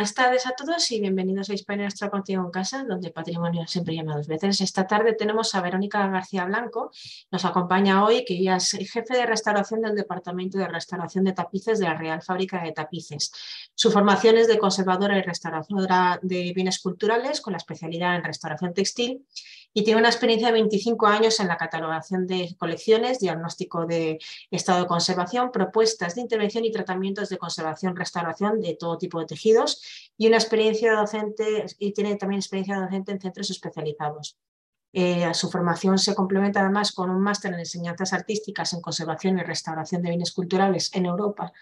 buenas tardes a todos y bienvenidos a Hispania Nuestra Contigo en Casa, donde patrimonio siempre llama dos veces. Esta tarde tenemos a Verónica García Blanco, nos acompaña hoy, que ella es jefe de restauración del Departamento de Restauración de Tapices de la Real Fábrica de Tapices. Su formación es de conservadora y restauradora de bienes culturales con la especialidad en restauración textil y tiene una experiencia de 25 años en la catalogación de colecciones, diagnóstico de estado de conservación, propuestas de intervención y tratamientos de conservación, restauración de todo tipo de tejidos y una experiencia docente y tiene también experiencia docente en centros especializados. Eh, su formación se complementa además con un máster en enseñanzas artísticas en conservación y restauración de bienes culturales en Europa,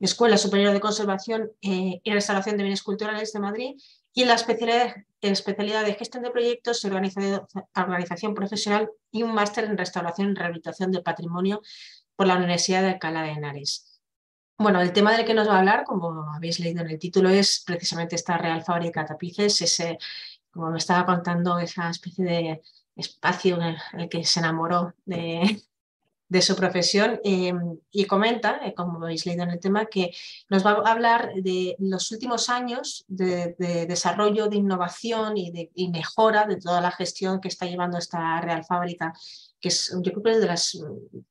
Escuela Superior de Conservación eh, y Restauración de Bienes Culturales de Madrid y la especialidad, de gestión de proyectos, organización profesional y un máster en restauración y rehabilitación del patrimonio por la Universidad de Alcalá de Henares. Bueno, el tema del que nos va a hablar, como habéis leído en el título, es precisamente esta Real Fábrica Tapices, ese, como me estaba contando, esa especie de espacio en el que se enamoró de, de su profesión eh, y comenta, eh, como habéis leído en el tema, que nos va a hablar de los últimos años de, desarrollo, de innovación y, de, mejora de toda la gestión que está llevando esta Real Fábrica que es, yo creo que es de las,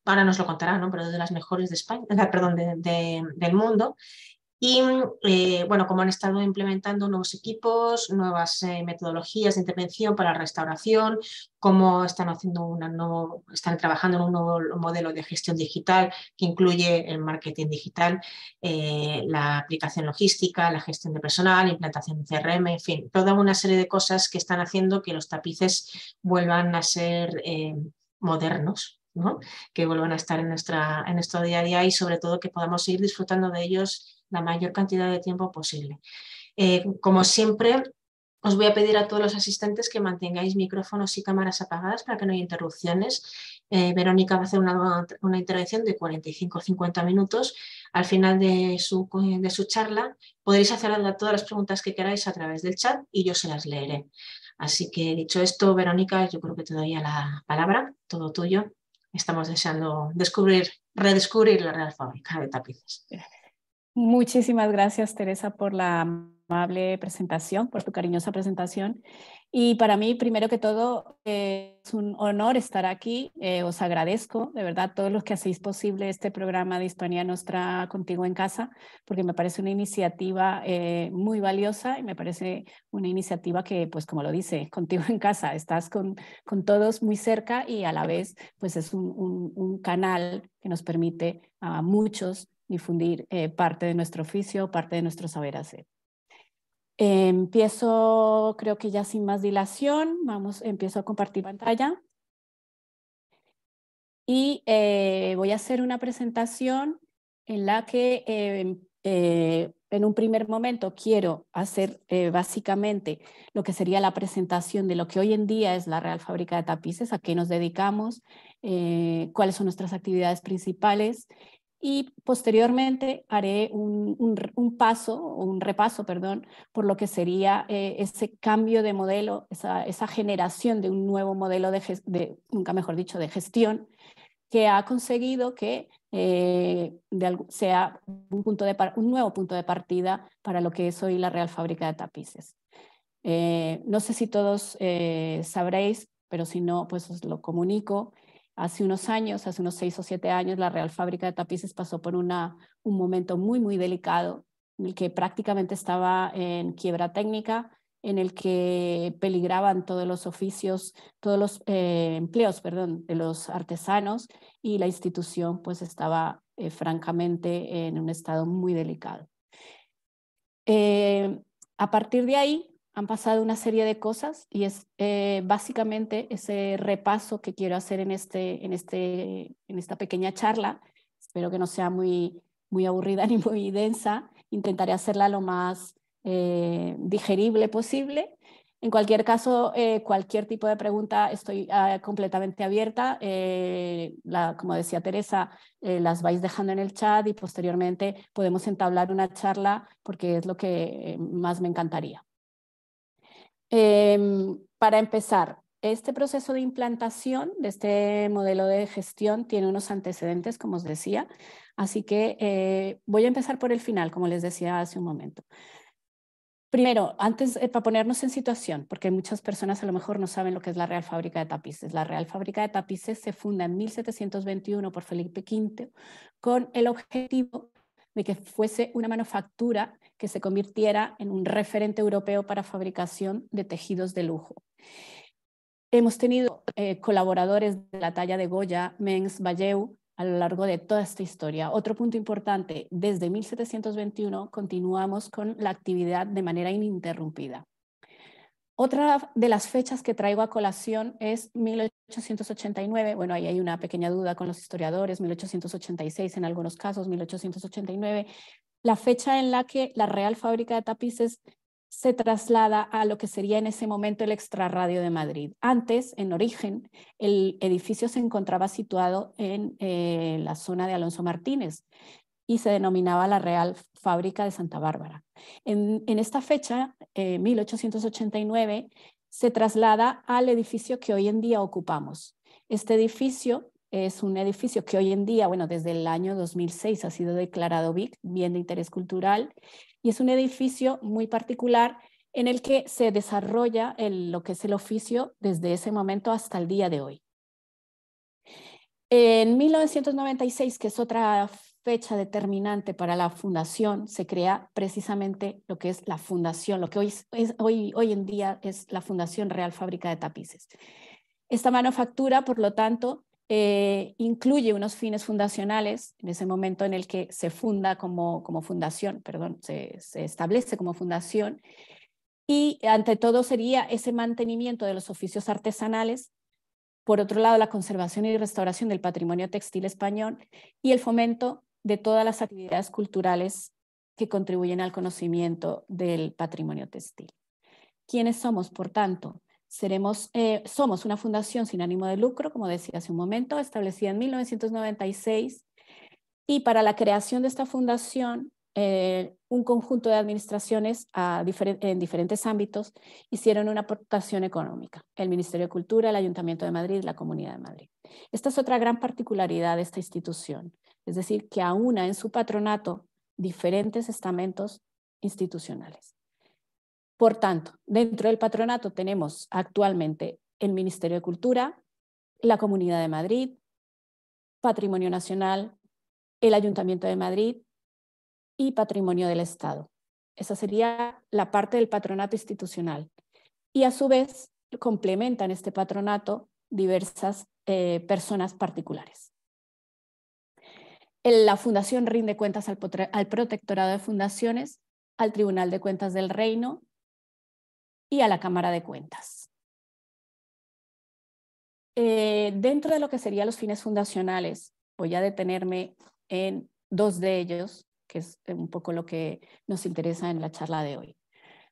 ahora nos lo contará, ¿no? pero de las mejores de España, perdón, del mundo, y eh, bueno, como han estado implementando nuevos equipos, nuevas eh, metodologías de intervención para restauración, cómo están haciendo una están trabajando en un nuevo modelo de gestión digital que incluye el marketing digital, eh, la aplicación logística, la gestión de personal, implantación de CRM, en fin, toda una serie de cosas que están haciendo que los tapices vuelvan a ser modernos. ¿no? que vuelvan a estar en, nuestra, en nuestro día a día y sobre todo que podamos seguir disfrutando de ellos la mayor cantidad de tiempo posible. Eh, como siempre, os voy a pedir a todos los asistentes que mantengáis micrófonos y cámaras apagadas para que no haya interrupciones. Eh, Verónica va a hacer una, una intervención de 45-50 minutos. Al final de su, de su charla podréis hacer todas las preguntas que queráis a través del chat y yo se las leeré. Así que dicho esto, Verónica, yo creo que te doy la palabra, todo tuyo. Estamos deseando descubrir, redescubrir la real fábrica de tapices. Gracias. Muchísimas gracias, Teresa, por la amable presentación, por tu cariñosa presentación. Y para mí, primero que todo, eh, es un honor estar aquí. Eh, os agradezco, de verdad, todos los que hacéis posible este programa de Hispania Nostra Contigo en Casa, porque me parece una iniciativa eh, muy valiosa y me parece una iniciativa que, pues como lo dice, contigo en casa, estás con, con todos muy cerca y a la vez, pues es un canal que nos permite a muchos difundir eh, parte de nuestro oficio, parte de nuestro saber hacer. empiezo, creo que ya sin más dilación, vamos, empiezo a compartir pantalla. Y eh, voy a hacer una presentación en la que em, eh, en un primer momento quiero hacer básicamente lo que sería la presentación de lo que hoy en día es la Real Fábrica de Tapices, a qué nos dedicamos, cuáles son nuestras actividades principales y posteriormente haré un, un, paso, un repaso, perdón, por lo que sería eh, ese cambio de modelo, esa, generación de un nuevo modelo de, nunca mejor dicho, de gestión que ha conseguido que eh, sea un, punto un nuevo punto de partida para lo que es hoy la Real Fábrica de Tapices. Eh, no sé si todos sabréis, pero si no, pues os lo comunico. Hace unos años, hace unos seis o siete años, la Real Fábrica de Tapices pasó por una, un momento muy, muy delicado, en el que prácticamente estaba en quiebra técnica, en el que peligraban todos los oficios, todos los eh, empleos, perdón, de los artesanos y la institución pues estaba eh, francamente en un estado muy delicado. Eh, a partir de ahí, han pasado una serie de cosas y es eh, básicamente ese repaso que quiero hacer en, este, en, este, en esta pequeña charla. Espero que no sea muy, muy aburrida ni muy densa. Intentaré hacerla lo más eh, digerible posible. En cualquier caso, eh, cualquier tipo de pregunta estoy ah, completamente abierta. como decía Teresa, las vais dejando en el chat y posteriormente podemos entablar una charla porque es lo que más me encantaría. Em, para empezar, este proceso de implantación de este modelo de gestión tiene unos antecedentes, como os decía, así que eh, voy a empezar por el final, como les decía hace un momento. Primero, antes, eh, para ponernos en situación, porque muchas personas a lo mejor no saben lo que es la Real Fábrica de Tapices. La Real Fábrica de Tapices se funda en 1721 por Felipe V con el objetivo de que fuese una manufactura que se convirtiera en un referente europeo para fabricación de tejidos de lujo. Hemos tenido eh, colaboradores de la talla de Goya, Mengs, Valleu, a lo largo de toda esta historia. Otro punto importante, desde 1721 continuamos con la actividad de manera ininterrumpida. Otra de las fechas que traigo a colación es 1889. Bueno, ahí hay una pequeña duda con los historiadores, 1886 en algunos casos, 1889. La fecha en la que la Real Fábrica de Tapices se traslada a lo que sería en ese momento el extrarradio de Madrid. Antes, en origen, el edificio se encontraba situado en eh, la zona de Alonso Martínez y se denominaba la Real Fábrica de Santa Bárbara. En, esta fecha, 1889, eh, se traslada al edificio que hoy en día ocupamos. Este edificio es un edificio que hoy en día, bueno, desde el año 2006 ha sido declarado BIC, Bien de Interés Cultural, y es un edificio muy particular en el que se desarrolla el, lo que es el oficio desde ese momento hasta el día de hoy. En 1996, que es otra fecha determinante para la fundación se crea precisamente lo que es la fundación, lo que hoy, es, hoy, hoy en día es la Fundación Real Fábrica de Tapices. Esta manufactura, por lo tanto, eh, incluye unos fines fundacionales, en ese momento en el que se funda como, como fundación, perdón, se, se establece como fundación, y ante todo sería ese mantenimiento de los oficios artesanales, por otro lado la conservación y restauración del patrimonio textil español y el fomento de todas las actividades culturales que contribuyen al conocimiento del patrimonio textil. ¿Quiénes somos, por tanto? Seremos, eh, somos una fundación sin ánimo de lucro, como decía hace un momento, establecida en 1996, y para la creación de esta fundación, eh, un conjunto de administraciones en diferentes ámbitos hicieron una aportación económica, el Ministerio de Cultura, el Ayuntamiento de Madrid, la Comunidad de Madrid. Esta es otra gran particularidad de esta institución, es decir, que aúna en su patronato diferentes estamentos institucionales. Por tanto, dentro del patronato tenemos actualmente el Ministerio de Cultura, la Comunidad de Madrid, Patrimonio Nacional, el Ayuntamiento de Madrid y Patrimonio del Estado. Esa sería la parte del patronato institucional. Y a su vez complementan este patronato diversas eh, personas particulares la Fundación rinde cuentas al, Protectorado de Fundaciones, al Tribunal de Cuentas del Reino y a la Cámara de Cuentas. Eh, dentro de lo que serían los fines fundacionales, voy a detenerme en dos de ellos, que es eh, un poco lo que nos interesa en la charla de hoy.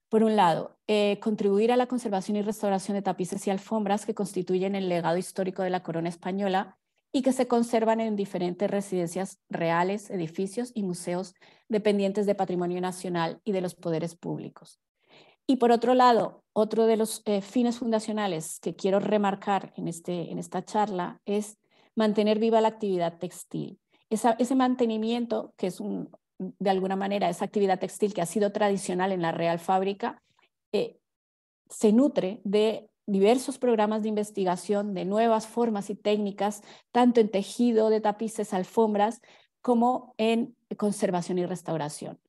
Por un lado, eh, contribuir a la conservación y restauración de tapices y alfombras que constituyen el legado histórico de la corona española y que se conservan en diferentes residencias reales, edificios y museos dependientes de Patrimonio Nacional y de los poderes públicos. Y por otro lado, otro de los eh, fines fundacionales que quiero remarcar en, este, en esta charla es mantener viva la actividad textil. ese mantenimiento, que es un, de alguna manera esa actividad textil que ha sido tradicional en la Real Fábrica, eh, se nutre de diversos programas de investigación de nuevas formas y técnicas, tanto en tejido de tapices, alfombras, como en conservación y restauración.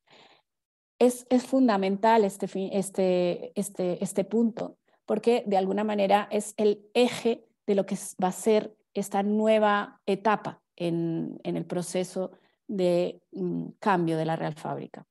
Es, fundamental este, este, este, este, punto, porque de alguna manera es el eje de lo que va a ser esta nueva etapa en, el proceso de mm, cambio de la Real Fábrica.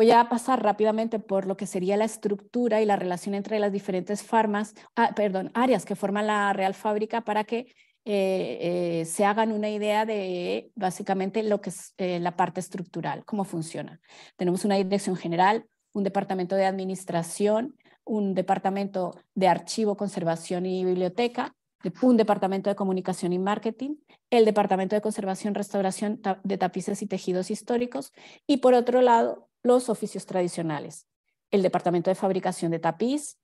Voy a pasar rápidamente por lo que sería la estructura y la relación entre las diferentes farmas, ah, áreas que forman la Real Fábrica para que eh, eh, se hagan una idea de básicamente lo que es eh, la parte estructural, cómo funciona. Tenemos una dirección general, un departamento de administración, un departamento de archivo, conservación y biblioteca, un departamento de comunicación y marketing, el departamento de conservación, restauración de tapices y tejidos históricos y por otro lado los oficios tradicionales, el departamento de fabricación de tapiz,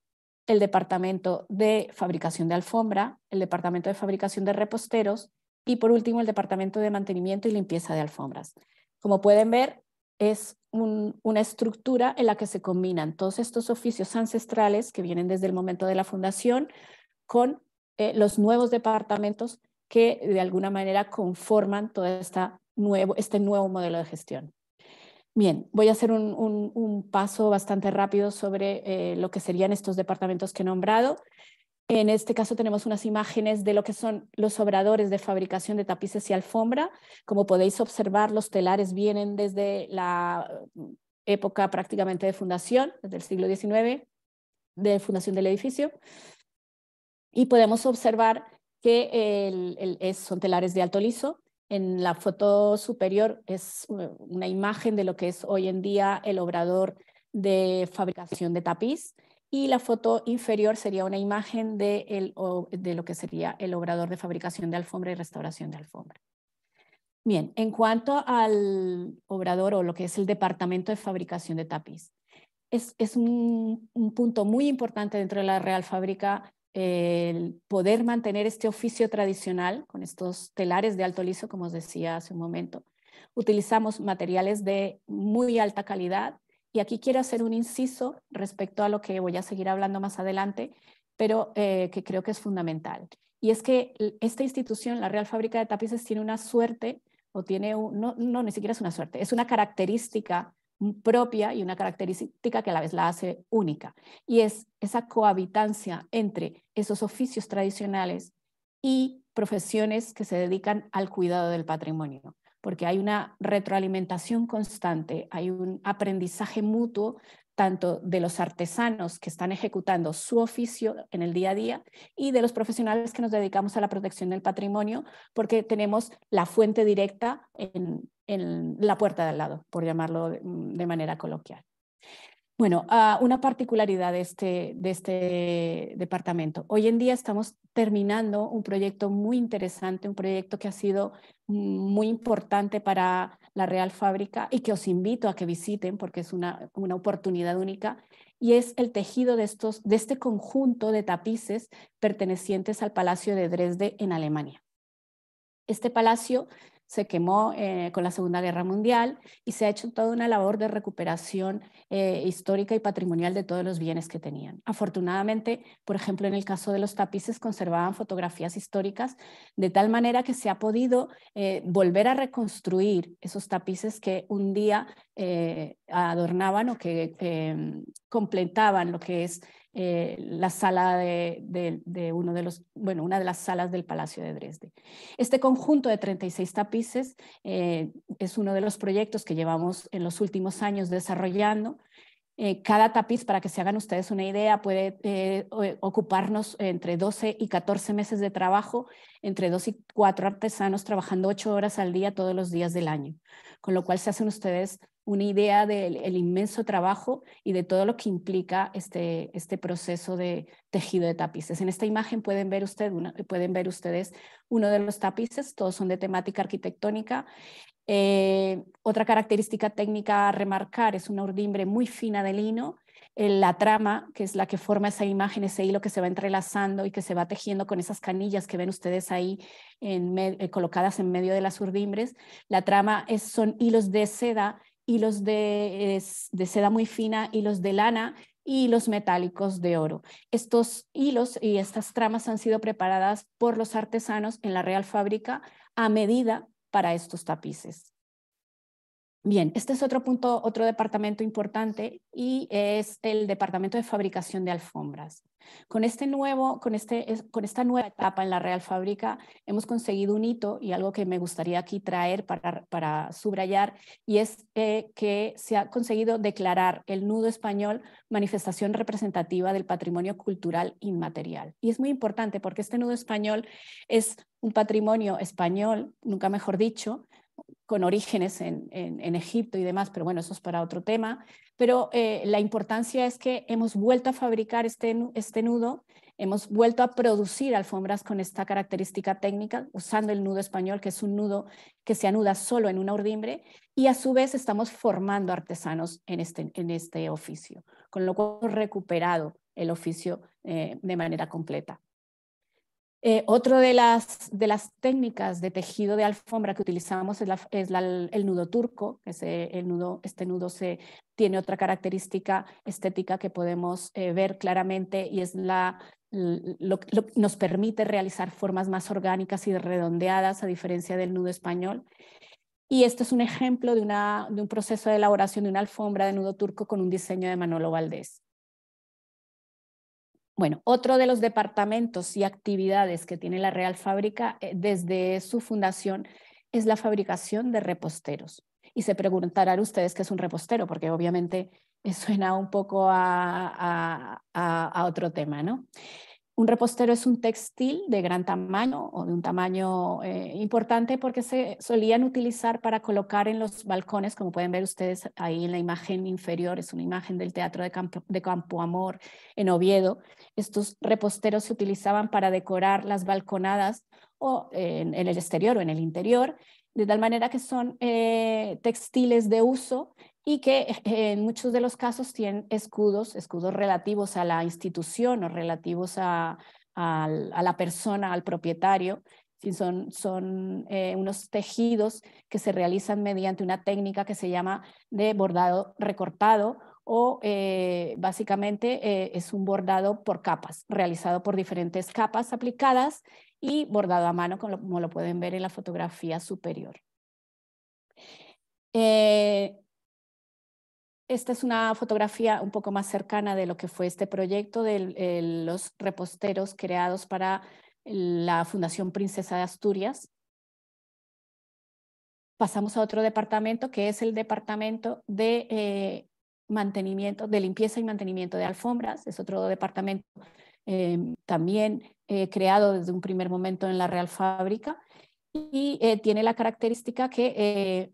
el departamento de fabricación de alfombra, el departamento de fabricación de reposteros y por último el departamento de mantenimiento y limpieza de alfombras. Como pueden ver, es una estructura en la que se combinan todos estos oficios ancestrales que vienen desde el momento de la fundación con eh, los nuevos departamentos que de alguna manera conforman todo esta nuevo, este nuevo modelo de gestión. Bien, voy a hacer un, paso bastante rápido sobre eh, lo que serían estos departamentos que he nombrado. En este caso tenemos unas imágenes de lo que son los obradores de fabricación de tapices y alfombra. Como podéis observar, los telares vienen desde la época prácticamente de fundación, desde el siglo XIX, de fundación del edificio. Y podemos observar que son telares de alto liso, en la foto superior es una imagen de lo que es hoy en día el obrador de fabricación de tapiz y la foto inferior sería una imagen de, lo que sería el obrador de fabricación de alfombra y restauración de alfombra. Bien, en cuanto al obrador o lo que es el departamento de fabricación de tapiz, es, un punto muy importante dentro de la Real Fábrica el poder mantener este oficio tradicional con estos telares de alto liso, como os decía hace un momento. Utilizamos materiales de muy alta calidad y aquí quiero hacer un inciso respecto a lo que voy a seguir hablando más adelante, pero eh, que creo que es fundamental. Y es que esta institución, la Real Fábrica de Tapices, tiene una suerte, o tiene, no, ni siquiera es una suerte, es una característica propia y una característica que a la vez la hace única, y es esa cohabitancia entre esos oficios tradicionales y profesiones que se dedican al cuidado del patrimonio, porque hay una retroalimentación constante, hay un aprendizaje mutuo tanto de los artesanos que están ejecutando su oficio en el día a día y de los profesionales que nos dedicamos a la protección del patrimonio, porque tenemos la fuente directa en en la puerta de al lado, por llamarlo de mm, manera coloquial. Bueno, ah, una particularidad de este, de este departamento. Hoy en día estamos terminando un proyecto muy interesante, un proyecto que ha sido muy importante para la Real Fábrica y que os invito a que visiten porque es una, oportunidad única, y es el tejido de, estos, de este conjunto de tapices pertenecientes al Palacio de Dresde en Alemania. Este palacio se quemó eh, con la Segunda Guerra Mundial y se ha hecho toda una labor de recuperación eh, histórica y patrimonial de todos los bienes que tenían. Afortunadamente, por ejemplo, en el caso de los tapices conservaban fotografías históricas de tal manera que se ha podido eh, volver a reconstruir esos tapices que un día adornaban o que em, completaban lo que es eh, la sala de, uno de los, bueno, una de las salas del Palacio de Dresde. Este conjunto de 36 tapices eh, es uno de los proyectos que llevamos en los últimos años desarrollando eh, cada tapiz, para que se hagan ustedes una idea, puede eh, eh, ocuparnos entre 12 y 14 meses de trabajo, entre 2 y 4 artesanos trabajando 8 horas al día todos los días del año. Con lo cual se hacen ustedes una idea del inmenso trabajo y de todo lo que implica este, este proceso de tejido de tapices. En esta imagen pueden ver, usted pueden ver ustedes uno de los tapices, todos son de temática arquitectónica eh, otra característica técnica a remarcar es una urdimbre muy fina de lino, la trama, que es la que forma esa imagen, ese hilo que se va entrelazando y que se va tejiendo con esas canillas que ven ustedes ahí eh, colocadas en medio de las urdimbres. La trama es, son hilos de seda, hilos de, de seda muy fina, hilos de lana y hilos metálicos de oro. Estos hilos y estas tramas han sido preparadas por los artesanos en la Real Fábrica a medida para estos tapices. Bien, este es otro punto, otro departamento importante y es el departamento de fabricación de alfombras. Con, este nuevo, con, este, con esta nueva etapa en la Real Fábrica hemos conseguido un hito y algo que me gustaría aquí traer para, subrayar y es eh, que se ha conseguido declarar el nudo español manifestación representativa del patrimonio cultural inmaterial. Y es muy importante porque este nudo español es un patrimonio español, nunca mejor dicho, con orígenes en, Egipto y demás, pero bueno, eso es para otro tema. Pero eh, la importancia es que hemos vuelto a fabricar este, este, nudo, hemos vuelto a producir alfombras con esta característica técnica, usando el nudo español, que es un nudo que se anuda solo en una urdimbre, y a su vez estamos formando artesanos en este, este oficio, con lo cual hemos recuperado el oficio eh, de manera completa. Eh, otro de las, de las técnicas de tejido de alfombra que utilizamos es, el nudo turco. el nudo, este nudo se, tiene otra característica estética que podemos eh, ver claramente y es la, que nos permite realizar formas más orgánicas y redondeadas a diferencia del nudo español. Y esto es un ejemplo de, de un proceso de elaboración de una alfombra de nudo turco con un diseño de Manolo Valdés. Bueno, otro de los departamentos y actividades que tiene la Real Fábrica eh, desde su fundación es la fabricación de reposteros. Y se preguntarán ustedes qué es un repostero, porque obviamente eh, suena un poco a, otro tema, ¿no? Un repostero es un textil de gran tamaño o de un tamaño eh, importante porque se solían utilizar para colocar en los balcones, como pueden ver ustedes ahí en la imagen inferior, es una imagen del Teatro de Campo, Amor en Oviedo. Estos reposteros se utilizaban para decorar las balconadas o en, el exterior o en el interior de tal manera que son eh, textiles de uso y que en muchos de los casos tienen escudos, escudos relativos a la institución o relativos a, la persona, al propietario. son, eh, unos tejidos que se realizan mediante una técnica que se llama de bordado recortado o eh, básicamente es un bordado por capas, realizado por diferentes capas aplicadas y bordado a mano, como lo pueden ver en la fotografía superior. Eh, esta es una fotografía un poco más cercana de lo que fue este proyecto de los reposteros creados para la Fundación Princesa de Asturias. Pasamos a otro departamento que es el departamento de eh, mantenimiento, de limpieza y mantenimiento de alfombras. Es otro departamento Em, también eh, creado desde un primer momento en la Real Fábrica y eh, tiene la característica que eh,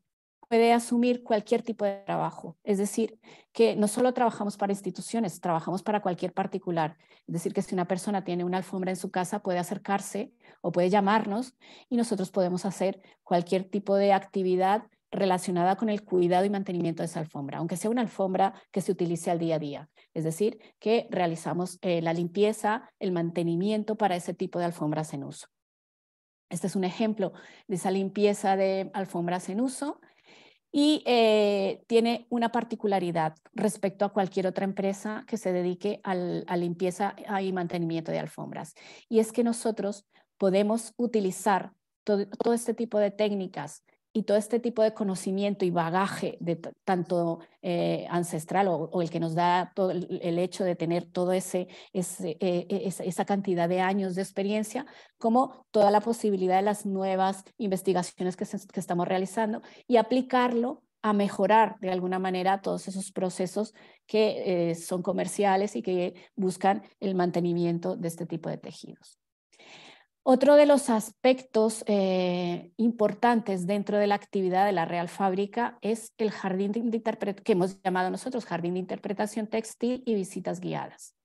puede asumir cualquier tipo de trabajo. Es decir, que no solo trabajamos para instituciones, trabajamos para cualquier particular. Es decir, que si una persona tiene una alfombra en su casa, puede acercarse o puede llamarnos y nosotros podemos hacer cualquier tipo de actividad relacionada con el cuidado y mantenimiento de esa alfombra, aunque sea una alfombra que se utilice al día a día. Es decir, que realizamos eh, la limpieza, el mantenimiento para ese tipo de alfombras en uso. Este es un ejemplo de esa limpieza de alfombras en uso y eh, tiene una particularidad respecto a cualquier otra empresa que se dedique a limpieza y mantenimiento de alfombras. Y es que nosotros podemos utilizar todo este tipo de técnicas y todo este tipo de conocimiento y bagaje de tanto eh, ancestral o, el que nos da todo el, hecho de tener toda ese, eh, e, esa, cantidad de años de experiencia, como toda la posibilidad de las nuevas investigaciones que, estamos realizando y aplicarlo a mejorar de alguna manera todos esos procesos que eh, son comerciales y que buscan el mantenimiento de este tipo de tejidos. Otro de los aspectos eh, importantes dentro de la actividad de la Real Fábrica es el jardín de interpretación, que hemos llamado nosotros jardín de interpretación textil y visitas guiadas.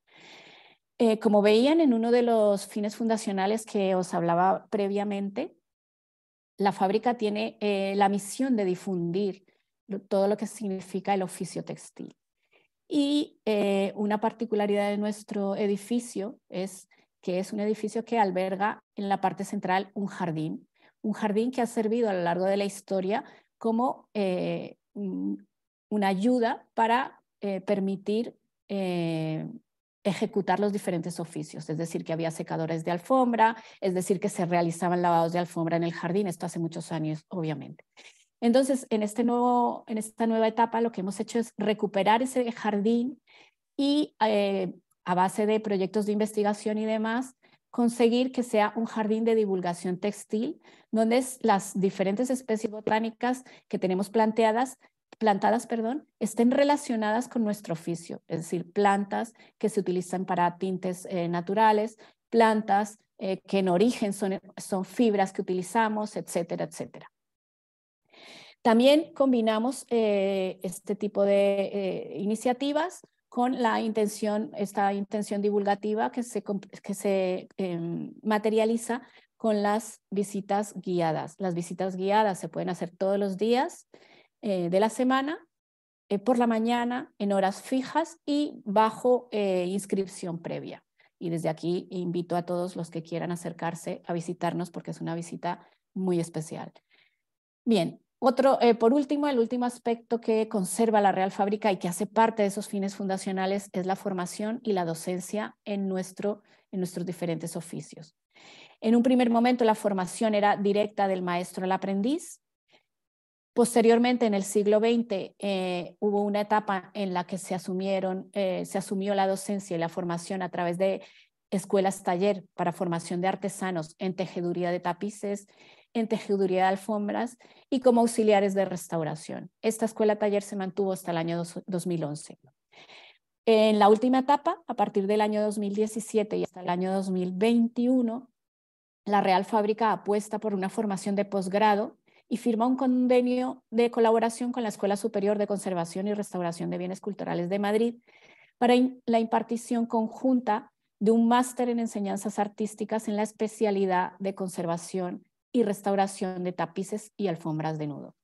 Eh, como veían en uno de los fines fundacionales que os hablaba previamente, la fábrica tiene eh, la misión de difundir todo lo que significa el oficio textil. Y una particularidad de nuestro edificio es que es un edificio que alberga en la parte central un jardín, un jardín que ha servido a lo largo de la historia como eh, una ayuda para eh, permitir eh, ejecutar los diferentes oficios, es decir, que había secadores de alfombra, es decir, que se realizaban lavados de alfombra en el jardín, esto hace muchos años, obviamente. Entonces, en, este nuevo, en esta nueva etapa, lo que hemos hecho es recuperar ese jardín y a base de proyectos de investigación y demás, conseguir que sea un jardín de divulgación textil, donde las diferentes especies botánicas que tenemos planteadas plantadas, perdón, estén relacionadas con nuestro oficio, es decir, plantas que se utilizan para tintes eh, naturales, plantas eh, que en origen son, fibras que utilizamos, etcétera, etcétera. También combinamos eh, este tipo de iniciativas con la intención, esta intención divulgativa que se, que se em, materializa con las visitas guiadas. Las visitas guiadas se pueden hacer todos los días eh, de la semana, eh, por la mañana, en horas fijas y bajo eh, inscripción previa. Y desde aquí invito a todos los que quieran acercarse a visitarnos porque es una visita muy especial. Bien, otro, eh, por último, el último aspecto que conserva la Real Fábrica y que hace parte de esos fines fundacionales es la formación y la docencia en, nuestro, en nuestros diferentes oficios. En un primer momento la formación era directa del maestro al aprendiz. Posteriormente, en el siglo XX, eh, hubo una etapa en la que se, eh, se asumió la docencia y la formación a través de escuelas taller para formación de artesanos en tejeduría de tapices, en tejeduría de alfombras y como auxiliares de restauración. Esta escuela taller se mantuvo hasta el año 2011. En la última etapa, a partir del año 2017 y hasta el año 2021, la Real Fábrica apuesta por una formación de posgrado y firma un convenio de colaboración con la Escuela Superior de Conservación y Restauración de Bienes Culturales de Madrid para la impartición conjunta de un máster en enseñanzas artísticas en la especialidad de conservación y restauración de tapices y alfombras de nudo.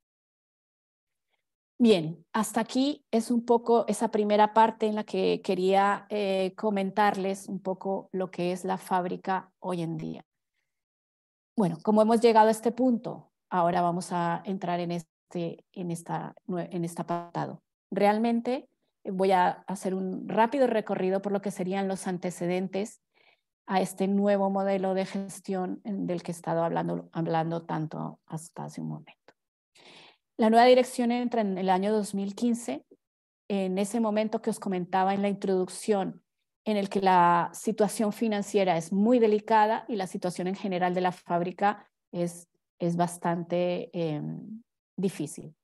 Bien, hasta aquí es un poco esa primera parte en la que quería eh, comentarles un poco lo que es la fábrica hoy en día. Bueno, como hemos llegado a este punto, ahora vamos a entrar en este, en esta, en este apartado. Realmente voy a hacer un rápido recorrido por lo que serían los antecedentes a este nuevo modelo de gestión del que he estado hablando, hablando tanto hasta hace un momento. La nueva dirección entra en el año 2015, en ese momento que os comentaba en la introducción, en el que la situación financiera es muy delicada y la situación en general de la fábrica es, bastante eh, difícil.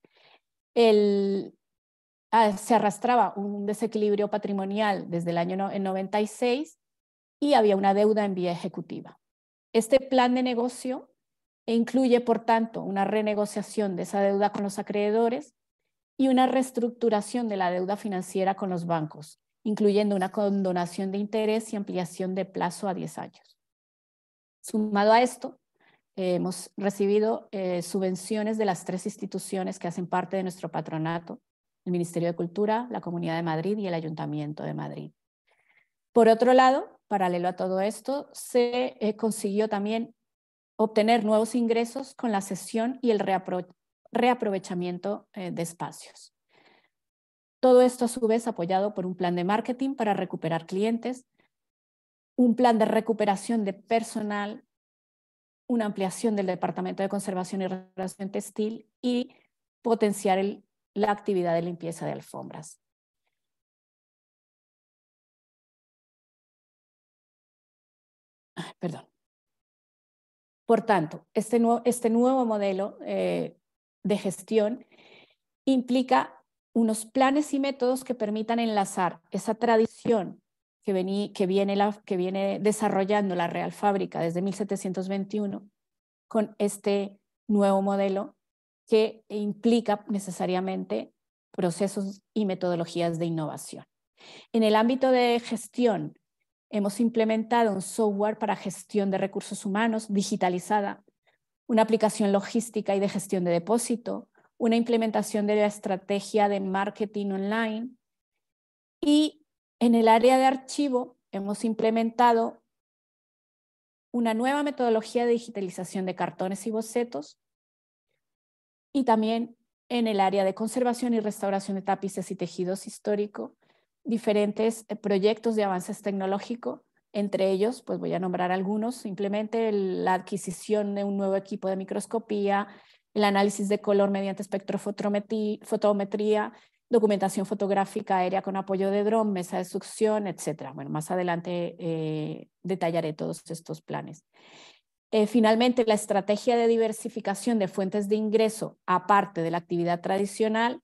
Ah, se arrastraba un desequilibrio patrimonial desde el año 96 y había una deuda en vía ejecutiva. Este plan de negocio incluye, por tanto, una renegociación de esa deuda con los acreedores y una reestructuración de la deuda financiera con los bancos, incluyendo una condonación de interés y ampliación de plazo a 10 años. Sumado a esto, eh, hemos recibido eh, subvenciones de las tres instituciones que hacen parte de nuestro patronato, el Ministerio de Cultura, la Comunidad de Madrid y el Ayuntamiento de Madrid. Por otro lado, Paralelo a todo esto, se eh, consiguió también obtener nuevos ingresos con la cesión y el reaprovechamiento eh, de espacios. Todo esto a su vez apoyado por un plan de marketing para recuperar clientes, un plan de recuperación de personal, una ampliación del Departamento de Conservación y Restauración Textil y potenciar la actividad de limpieza de alfombras. Ah, perdón. Por tanto, este nuevo, este nuevo modelo eh, de gestión implica unos planes y métodos que permitan enlazar esa tradición que, que, viene la, que viene desarrollando la Real Fábrica desde 1721 con este nuevo modelo que implica necesariamente procesos y metodologías de innovación. En el ámbito de gestión Hemos implementado un software para gestión de recursos humanos digitalizada, una aplicación logística y de gestión de depósito, una implementación de la estrategia de marketing online y en el área de archivo hemos implementado una nueva metodología de digitalización de cartones y bocetos y también en el área de conservación y restauración de tapices y tejidos históricos diferentes eh, proyectos de avances tecnológicos. Entre ellos, pues voy a nombrar algunos, simplemente la adquisición de un nuevo equipo de microscopía, el análisis de color mediante espectrofotometría, documentación fotográfica aérea con apoyo de dron, mesa de succión, etc. Bueno, más adelante eh, detallaré todos estos planes. Eh, finalmente, la estrategia de diversificación de fuentes de ingreso, aparte de la actividad tradicional,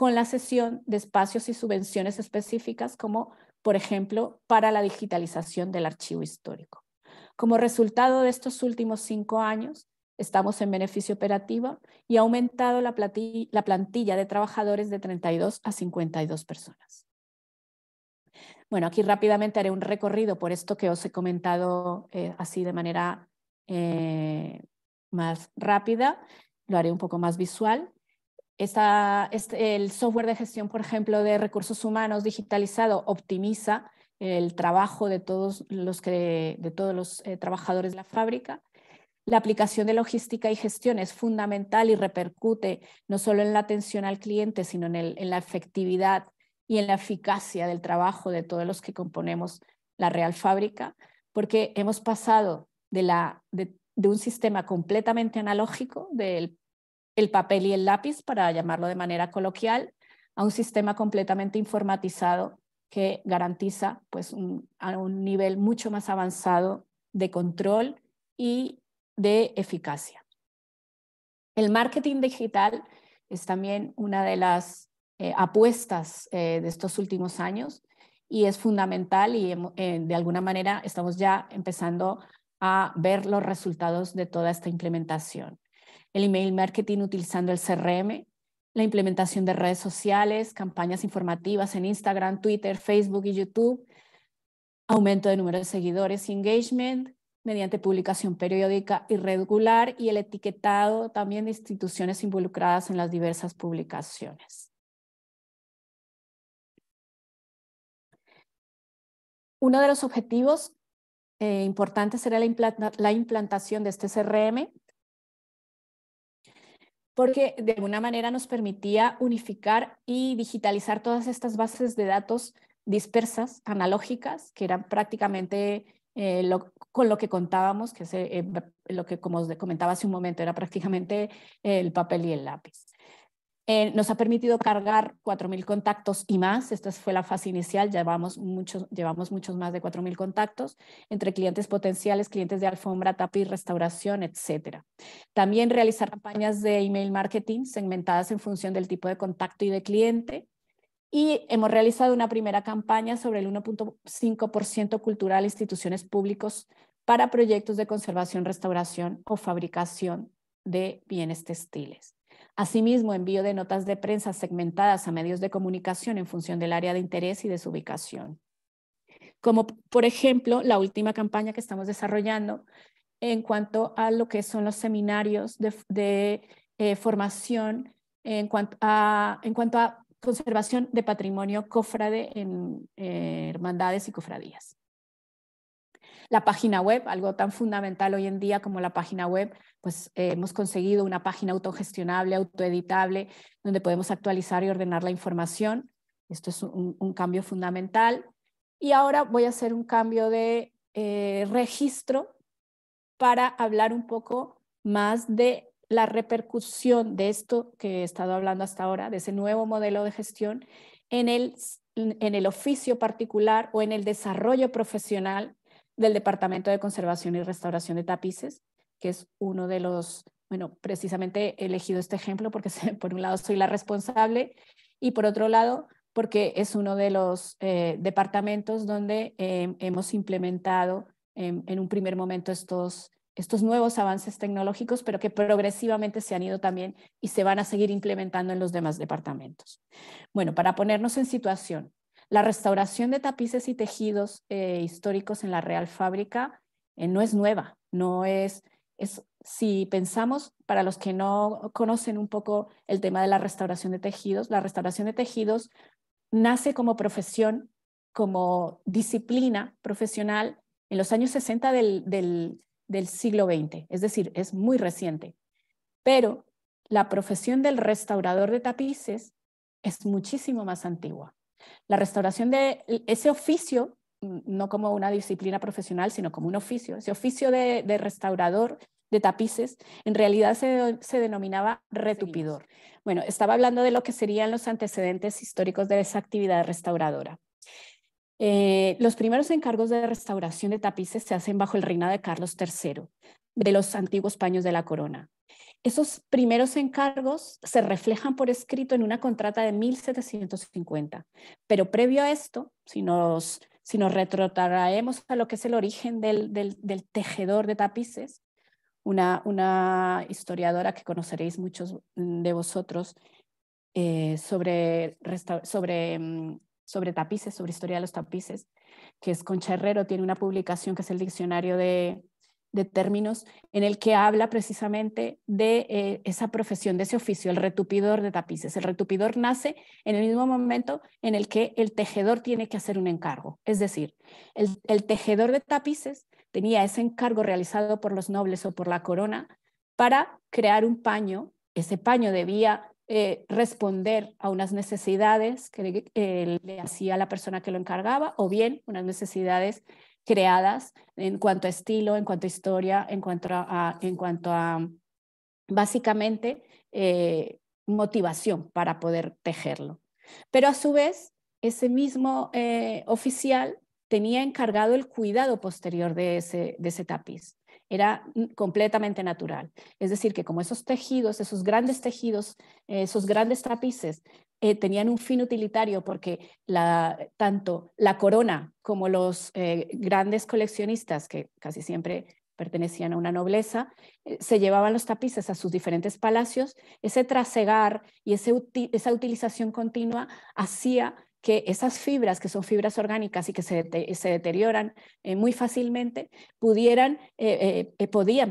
con la cesión de espacios y subvenciones específicas como, por ejemplo, para la digitalización del archivo histórico. Como resultado de estos últimos cinco años, estamos en beneficio operativo y ha aumentado la, plantilla de trabajadores de 32 a 52 personas. Bueno, aquí rápidamente haré un recorrido por esto que os he comentado eh, así de manera eh, más rápida, lo haré un poco más visual. Este, el software de gestión, por ejemplo, de recursos humanos digitalizado optimiza el trabajo de todos los, que, de todos los eh, trabajadores de la fábrica. La aplicación de logística y gestión es fundamental y repercute no solo en la atención al cliente, sino en, la efectividad y en la eficacia del trabajo de todos los que componemos la Real Fábrica, porque hemos pasado de, de un sistema completamente analógico del el papel y el lápiz, para llamarlo de manera coloquial, a un sistema completamente informatizado que garantiza pues, un, a un nivel mucho más avanzado de control y de eficacia. El marketing digital es también una de las eh, apuestas eh, de estos últimos años y es fundamental y eh, de alguna manera estamos ya empezando a ver los resultados de toda esta implementación el email marketing utilizando el CRM, la implementación de redes sociales, campañas informativas en Instagram, Twitter, Facebook y YouTube, aumento de número de seguidores y engagement mediante publicación periódica y regular y el etiquetado también de instituciones involucradas en las diversas publicaciones. Uno de los objetivos eh, importantes será la implantación de este CRM porque de alguna manera nos permitía unificar y digitalizar todas estas bases de datos dispersas, analógicas, que eran prácticamente eh, con lo que contábamos, que es eh, eh, lo que, como os comentaba hace un momento, era prácticamente el papel y el lápiz. Eh, nos ha permitido cargar 4.000 contactos y más. Esta fue la fase inicial, llevamos muchos, llevamos muchos más de 4.000 contactos entre clientes potenciales, clientes de alfombra, tapiz, restauración, etc. También realizar campañas de email marketing segmentadas en función del tipo de contacto y de cliente. Y hemos realizado una primera campaña sobre el 1.5% cultural instituciones públicos para proyectos de conservación, restauración o fabricación de bienes textiles. Asimismo, envío de notas de prensa segmentadas a medios de comunicación en función del área de interés y de su ubicación. Como, por ejemplo, la última campaña que estamos desarrollando en cuanto a lo que son los seminarios de, eh, formación en cuanto, a, conservación de patrimonio cofrade en eh, hermandades y cofradías la página web, algo tan fundamental hoy en día como la página web, pues eh, hemos conseguido una página autogestionable, autoeditable, donde podemos actualizar y ordenar la información. Esto es un, cambio fundamental. Y ahora voy a hacer un cambio de eh, registro para hablar un poco más de la repercusión de esto que he estado hablando hasta ahora, de ese nuevo modelo de gestión en el, en el oficio particular o en el desarrollo profesional del Departamento de Conservación y Restauración de Tapices, que es uno de los, bueno, precisamente he elegido este ejemplo porque por un lado soy la responsable y por otro lado porque es uno de los eh, departamentos donde eh, hemos implementado em, en un primer momento estos, estos nuevos avances tecnológicos, pero que progresivamente se han ido también y se van a seguir implementando en los demás departamentos. Bueno, para ponernos en situación, la restauración de tapices y tejidos eh, históricos en la Real Fábrica eh, no es nueva, no es, es, si pensamos, para los que no conocen un poco el tema de la restauración de tejidos, la restauración de tejidos nace como profesión, como disciplina profesional en los años 60 del, del siglo XX, es decir, es muy reciente. Pero la profesión del restaurador de tapices es muchísimo más antigua. La restauración de ese oficio, no como una disciplina profesional, sino como un oficio, ese oficio de, restaurador de tapices, en realidad se, denominaba retupidor. Bueno, estaba hablando de lo que serían los antecedentes históricos de esa actividad restauradora. Eh, los primeros encargos de restauración de tapices se hacen bajo el reinado de Carlos III, de los antiguos paños de la corona. Esos primeros encargos se reflejan por escrito en una contrata de 1750, pero previo a esto, si nos, si nos retrotraemos a lo que es el origen del, del, tejedor de tapices, una, historiadora que conoceréis muchos mm, de vosotros eh, sobre, sobre, mm, sobre tapices, sobre historia de los tapices, que es Concha Herrero, tiene una publicación que es el Diccionario de, de términos en el que habla precisamente de eh, esa profesión, de ese oficio, el retupidor de tapices. El retupidor nace en el mismo momento en el que el tejedor tiene que hacer un encargo. Es decir, el, tejedor de tapices tenía ese encargo realizado por los nobles o por la corona para crear un paño. Ese paño debía eh, responder a unas necesidades que eh, le hacía la persona que lo encargaba o bien unas necesidades creadas en cuanto a estilo, en cuanto a historia, en cuanto a, en cuanto a básicamente eh, motivación para poder tejerlo. Pero a su vez, ese mismo eh, oficial tenía encargado el cuidado posterior de ese tapiz. Era completamente natural. Es decir, que como esos tejidos, esos grandes tejidos, eh, esos grandes tapices eh, tenían un fin utilitario porque tanto la corona como los eh, grandes coleccionistas, que casi siempre pertenecían a una nobleza, eh, se llevaban los tapices a sus diferentes palacios, ese trasegar y ese, esa utilización continua hacía que esas fibras, que son fibras orgánicas y que se, deterioran eh, muy fácilmente, pudieran, eh, eh, podían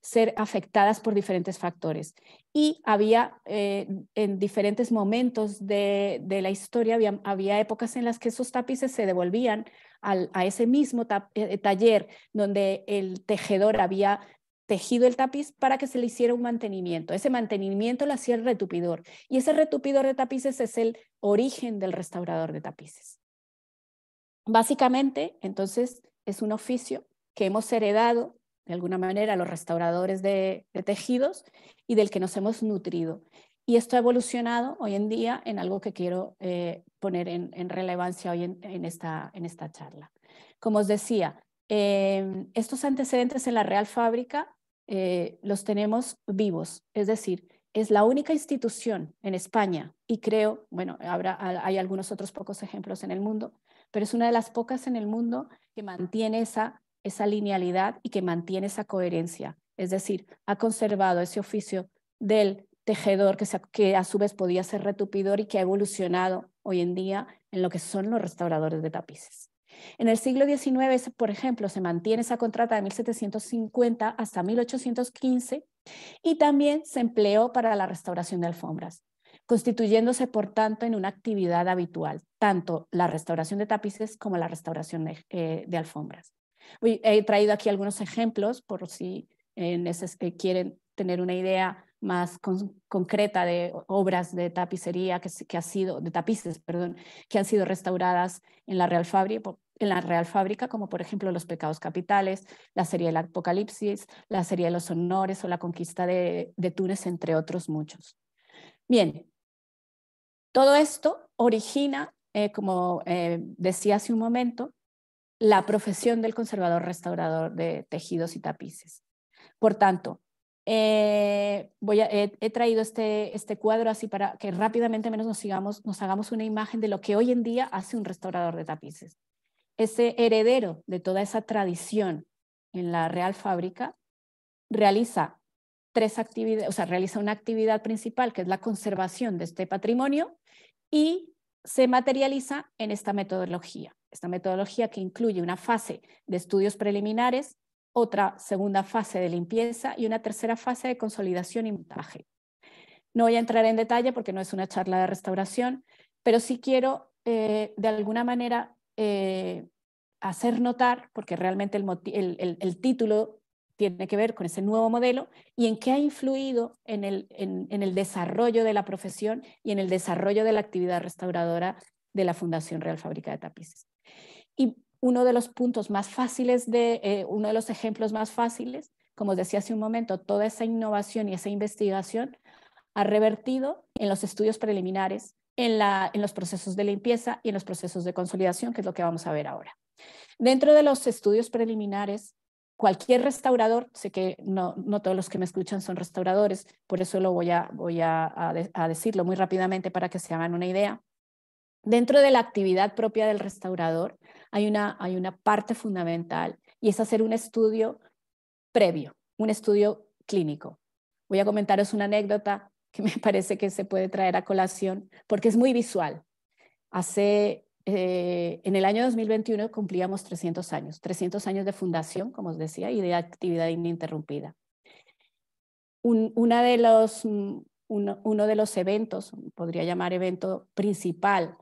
ser afectadas por diferentes factores. Y había en diferentes momentos de, la historia, había, épocas en las que esos tapices se devolvían al, a ese mismo taller donde el tejedor había tejido el tapiz para que se le hiciera un mantenimiento. Ese mantenimiento lo hacía el retupidor y ese retupidor de tapices es el origen del restaurador de tapices. Básicamente, entonces, es un oficio que hemos heredado de alguna manera los restauradores de, tejidos y del que nos hemos nutrido. Y esto ha evolucionado hoy en día en algo que quiero eh, poner en, relevancia hoy en, esta, en esta charla. Como os decía, em, estos antecedentes en la Real Fábrica eh, los tenemos vivos, es decir, es la única institución en España y creo, bueno, habrá, hay algunos otros pocos ejemplos en el mundo, pero es una de las pocas en el mundo que mantiene esa, esa linealidad y que mantiene esa coherencia. Es decir, ha conservado ese oficio del tejedor que, que a su vez podía ser retupidor y que ha evolucionado hoy en día en lo que son los restauradores de tapices. En el siglo XIX, por ejemplo, se mantiene esa contrata de 1750 hasta 1815 y también se empleó para la restauración de alfombras, constituyéndose por tanto en una actividad habitual, tanto la restauración de tapices como la restauración de, eh, alfombras. he traído aquí algunos ejemplos por si eh, eh, quieren tener una idea más concreta de obras de tapicería que, ha sido, de tapices, perdón, que han sido restauradas en la Real Fabri en la Real Fábrica, como por ejemplo Los Pecados Capitales, la serie del Apocalipsis, la serie de los Honores o la Conquista de, Túnez, entre otros muchos. Bien, todo esto origina, eh, como eh, decía hace un momento, la profesión del conservador restaurador de tejidos y tapices. Por tanto, eh, voy he, traído este, este cuadro así para que rápidamente menos nos, sigamos, nos hagamos una imagen de lo que hoy en día hace un restaurador de tapices ese heredero de toda esa tradición en la Real Fábrica, realiza tres actividades, o sea, realiza una actividad principal que es la conservación de este patrimonio y se materializa en esta metodología. Esta metodología que incluye una fase de estudios preliminares, otra segunda fase de limpieza y una tercera fase de consolidación y montaje. No voy a entrar en detalle porque no es una charla de restauración, pero sí quiero eh, de alguna manera eh, hacer notar, porque realmente el, título tiene que ver con ese nuevo modelo y en qué ha influido en el, desarrollo de la profesión y en el desarrollo de la actividad restauradora de la Fundación Real Fábrica de Tapices. Y uno de los puntos más fáciles, de, eh, uno de los ejemplos más fáciles, como os decía hace un momento, toda esa innovación y esa investigación ha revertido en los estudios preliminares en, los procesos de limpieza y en los procesos de consolidación, que es lo que vamos a ver ahora. Dentro de los estudios preliminares, cualquier restaurador, sé que no, todos los que me escuchan son restauradores, por eso lo voy, a, decirlo muy rápidamente para que se hagan una idea. Dentro de la actividad propia del restaurador hay una parte fundamental y es hacer un estudio previo, un estudio clínico. Voy a comentaros una anécdota que me parece que se puede traer a colación, porque es muy visual. Hace, eh, en el año 2021 cumplíamos 300 años, 300 años de fundación, como os decía, y de actividad ininterrumpida. Un, una de los, mm, uno, de los eventos, podría llamar evento principal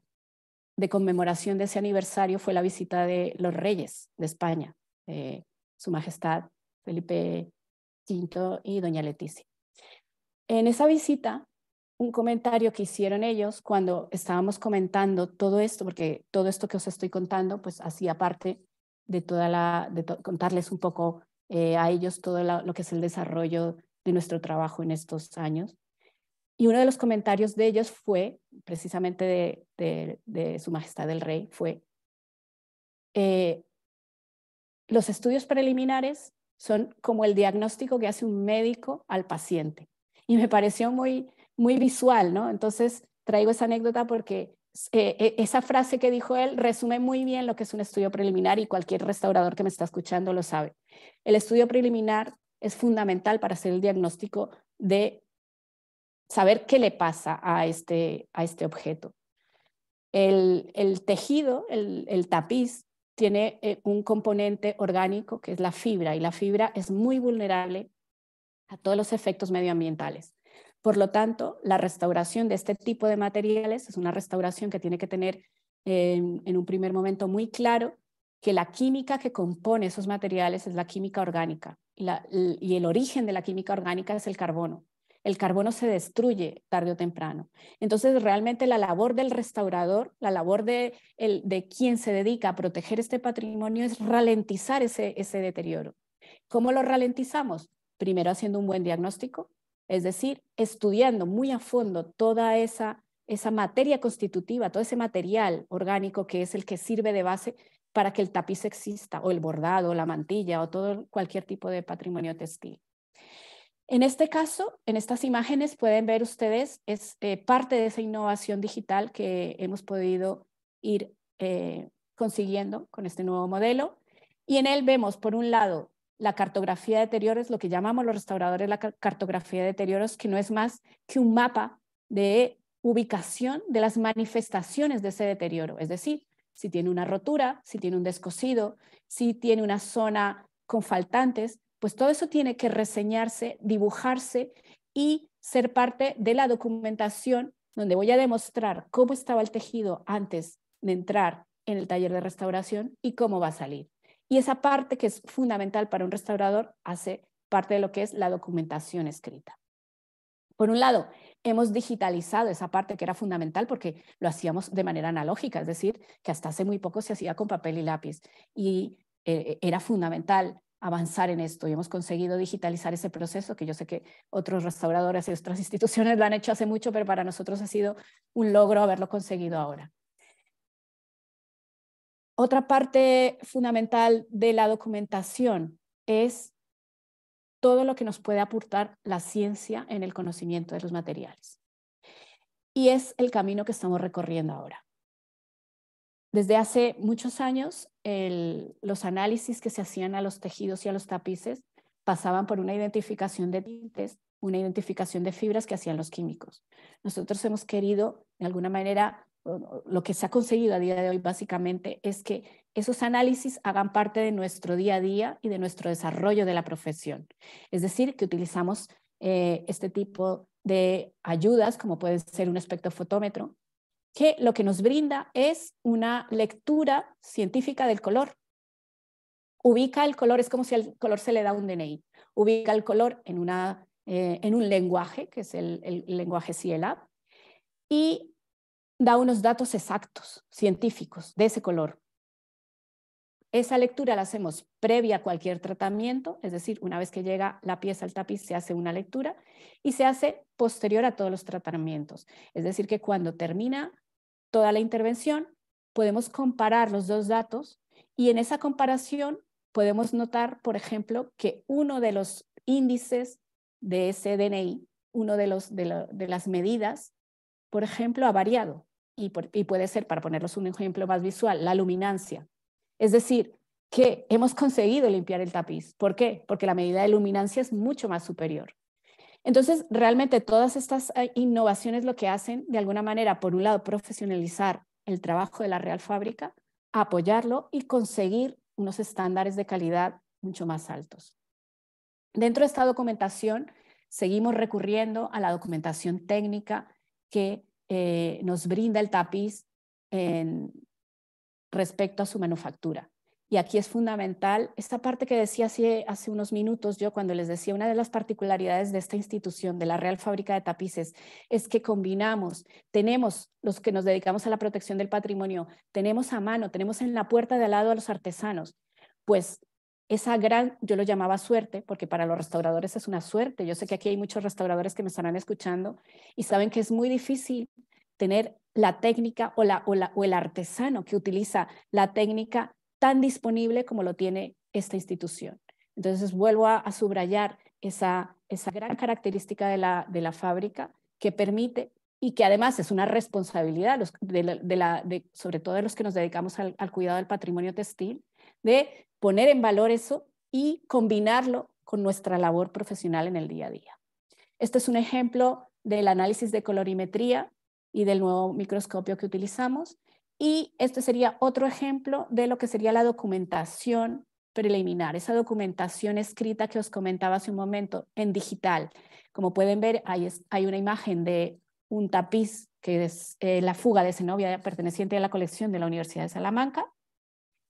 de conmemoración de ese aniversario fue la visita de los reyes de España, eh, Su Majestad Felipe V y Doña Leticia. En esa visita, un comentario que hicieron ellos cuando estábamos comentando todo esto, porque todo esto que os estoy contando, pues hacía parte de toda la, de contarles un poco eh, a ellos todo lo que es el desarrollo de nuestro trabajo en estos años. Y uno de los comentarios de ellos fue, precisamente de, Su Majestad el Rey, fue, eh, los estudios preliminares son como el diagnóstico que hace un médico al paciente y me pareció muy, muy visual, ¿no? Entonces traigo esa anécdota porque eh, eh, esa frase que dijo él resume muy bien lo que es un estudio preliminar y cualquier restaurador que me está escuchando lo sabe. El estudio preliminar es fundamental para hacer el diagnóstico de saber qué le pasa a este, a este objeto. El, tejido, el, el, tapiz, tiene eh, un componente orgánico que es la fibra y la fibra es muy vulnerable a todos los efectos medioambientales. Por lo tanto, la restauración de este tipo de materiales es una restauración que tiene que tener eh, en un primer momento muy claro que la química que compone esos materiales es la química orgánica y, el origen de la química orgánica es el carbono. El carbono se destruye tarde o temprano. Entonces, realmente la labor del restaurador, la labor de, quien se dedica a proteger este patrimonio es ralentizar ese deterioro. ¿Cómo lo ralentizamos? primero haciendo un buen diagnóstico, es decir, estudiando muy a fondo toda esa, esa materia constitutiva, todo ese material orgánico que es el que sirve de base para que el tapiz exista, o el bordado, o la mantilla, o todo cualquier tipo de patrimonio textil. En este caso, en estas imágenes pueden ver ustedes, es eh, parte de esa innovación digital que hemos podido ir eh, consiguiendo con este nuevo modelo. Y en él vemos, por un lado, la cartografía de deterioros, lo que llamamos los restauradores la cartografía de deterioros, que no es más que un mapa de ubicación de las manifestaciones de ese deterioro, es decir, si tiene una rotura, si tiene un descosido, si tiene una zona con faltantes, pues todo eso tiene que reseñarse, dibujarse y ser parte de la documentación donde voy a demostrar cómo estaba el tejido antes de entrar en el taller de restauración y cómo va a salir. Y esa parte que es fundamental para un restaurador hace parte de lo que es la documentación escrita. Por un lado, hemos digitalizado esa parte que era fundamental porque lo hacíamos de manera analógica, es decir, que hasta hace muy poco se hacía con papel y lápiz y eh, eh, era fundamental avanzar en esto y hemos conseguido digitalizar ese proceso que yo sé que otros restauradores y otras instituciones lo han hecho hace mucho, pero para nosotros ha sido un logro haberlo conseguido ahora. Otra parte fundamental de la documentación es todo lo que nos puede aportar la ciencia en el conocimiento de los materiales. Y es el camino que estamos recorriendo ahora. Desde hace muchos años, los análisis que se hacían a los tejidos y a los tapices pasaban por una identificación de tintes, una identificación de fibras que hacían los químicos. Nosotros hemos querido, de alguna manera, lo que se ha conseguido a día de hoy básicamente es que esos análisis hagan parte de nuestro día a día y de nuestro desarrollo de la profesión. Es decir, que utilizamos eh, este tipo de ayudas, como puede ser un espectrofotómetro, que lo que nos brinda es una lectura científica del color. Ubica el color, es como si al color se le da un DNI. Ubica el color en, una, eh, en un lenguaje, que es el, el lenguaje CIELAB, y da unos datos exactos, científicos, de ese color. Esa lectura la hacemos previa a cualquier tratamiento, es decir, una vez que llega la pieza al tapiz se hace una lectura y se hace posterior a todos los tratamientos. Es decir, que cuando termina toda la intervención, podemos comparar los dos datos y en esa comparación podemos notar, por ejemplo, que uno de los índices de ese DNI, uno de, de las medidas, por ejemplo, ha variado y, puede ser, para ponerlos un ejemplo más visual, la luminancia. Es decir, que hemos conseguido limpiar el tapiz. ¿Por qué? Porque la medida de luminancia es mucho más superior. Entonces, realmente todas estas eh, innovaciones lo que hacen, de alguna manera, por un lado, profesionalizar el trabajo de la Real Fábrica, apoyarlo y conseguir unos estándares de calidad mucho más altos. Dentro de esta documentación, seguimos recurriendo a la documentación técnica, que eh, nos brinda el tapiz en, respecto a su manufactura. Y aquí es fundamental esta parte que decía hace, hace unos minutos yo cuando les decía, una de las particularidades de esta institución, de la Real Fábrica de Tapices, es que combinamos, tenemos los que nos dedicamos a la protección del patrimonio, tenemos a mano, tenemos en la puerta de al lado a los artesanos, pues esa gran, yo lo llamaba suerte, porque para los restauradores es una suerte. Yo sé que aquí hay muchos restauradores que me estarán escuchando y saben que es muy difícil tener la técnica o, la, o, la, o el artesano que utiliza la técnica tan disponible como lo tiene esta institución. Entonces vuelvo a, subrayar esa, esa gran característica de la, de la fábrica que permite y que además es una responsabilidad, de la, de la, de, sobre todo de los que nos dedicamos al, al, cuidado del patrimonio textil, de poner en valor eso y combinarlo con nuestra labor profesional en el día a día. Este es un ejemplo del análisis de colorimetría y del nuevo microscopio que utilizamos. Y este sería otro ejemplo de lo que sería la documentación preliminar, esa documentación escrita que os comentaba hace un momento en digital. Como pueden ver, hay, hay una imagen de un tapiz que es eh, la fuga de Zenobia perteneciente a la colección de la Universidad de Salamanca.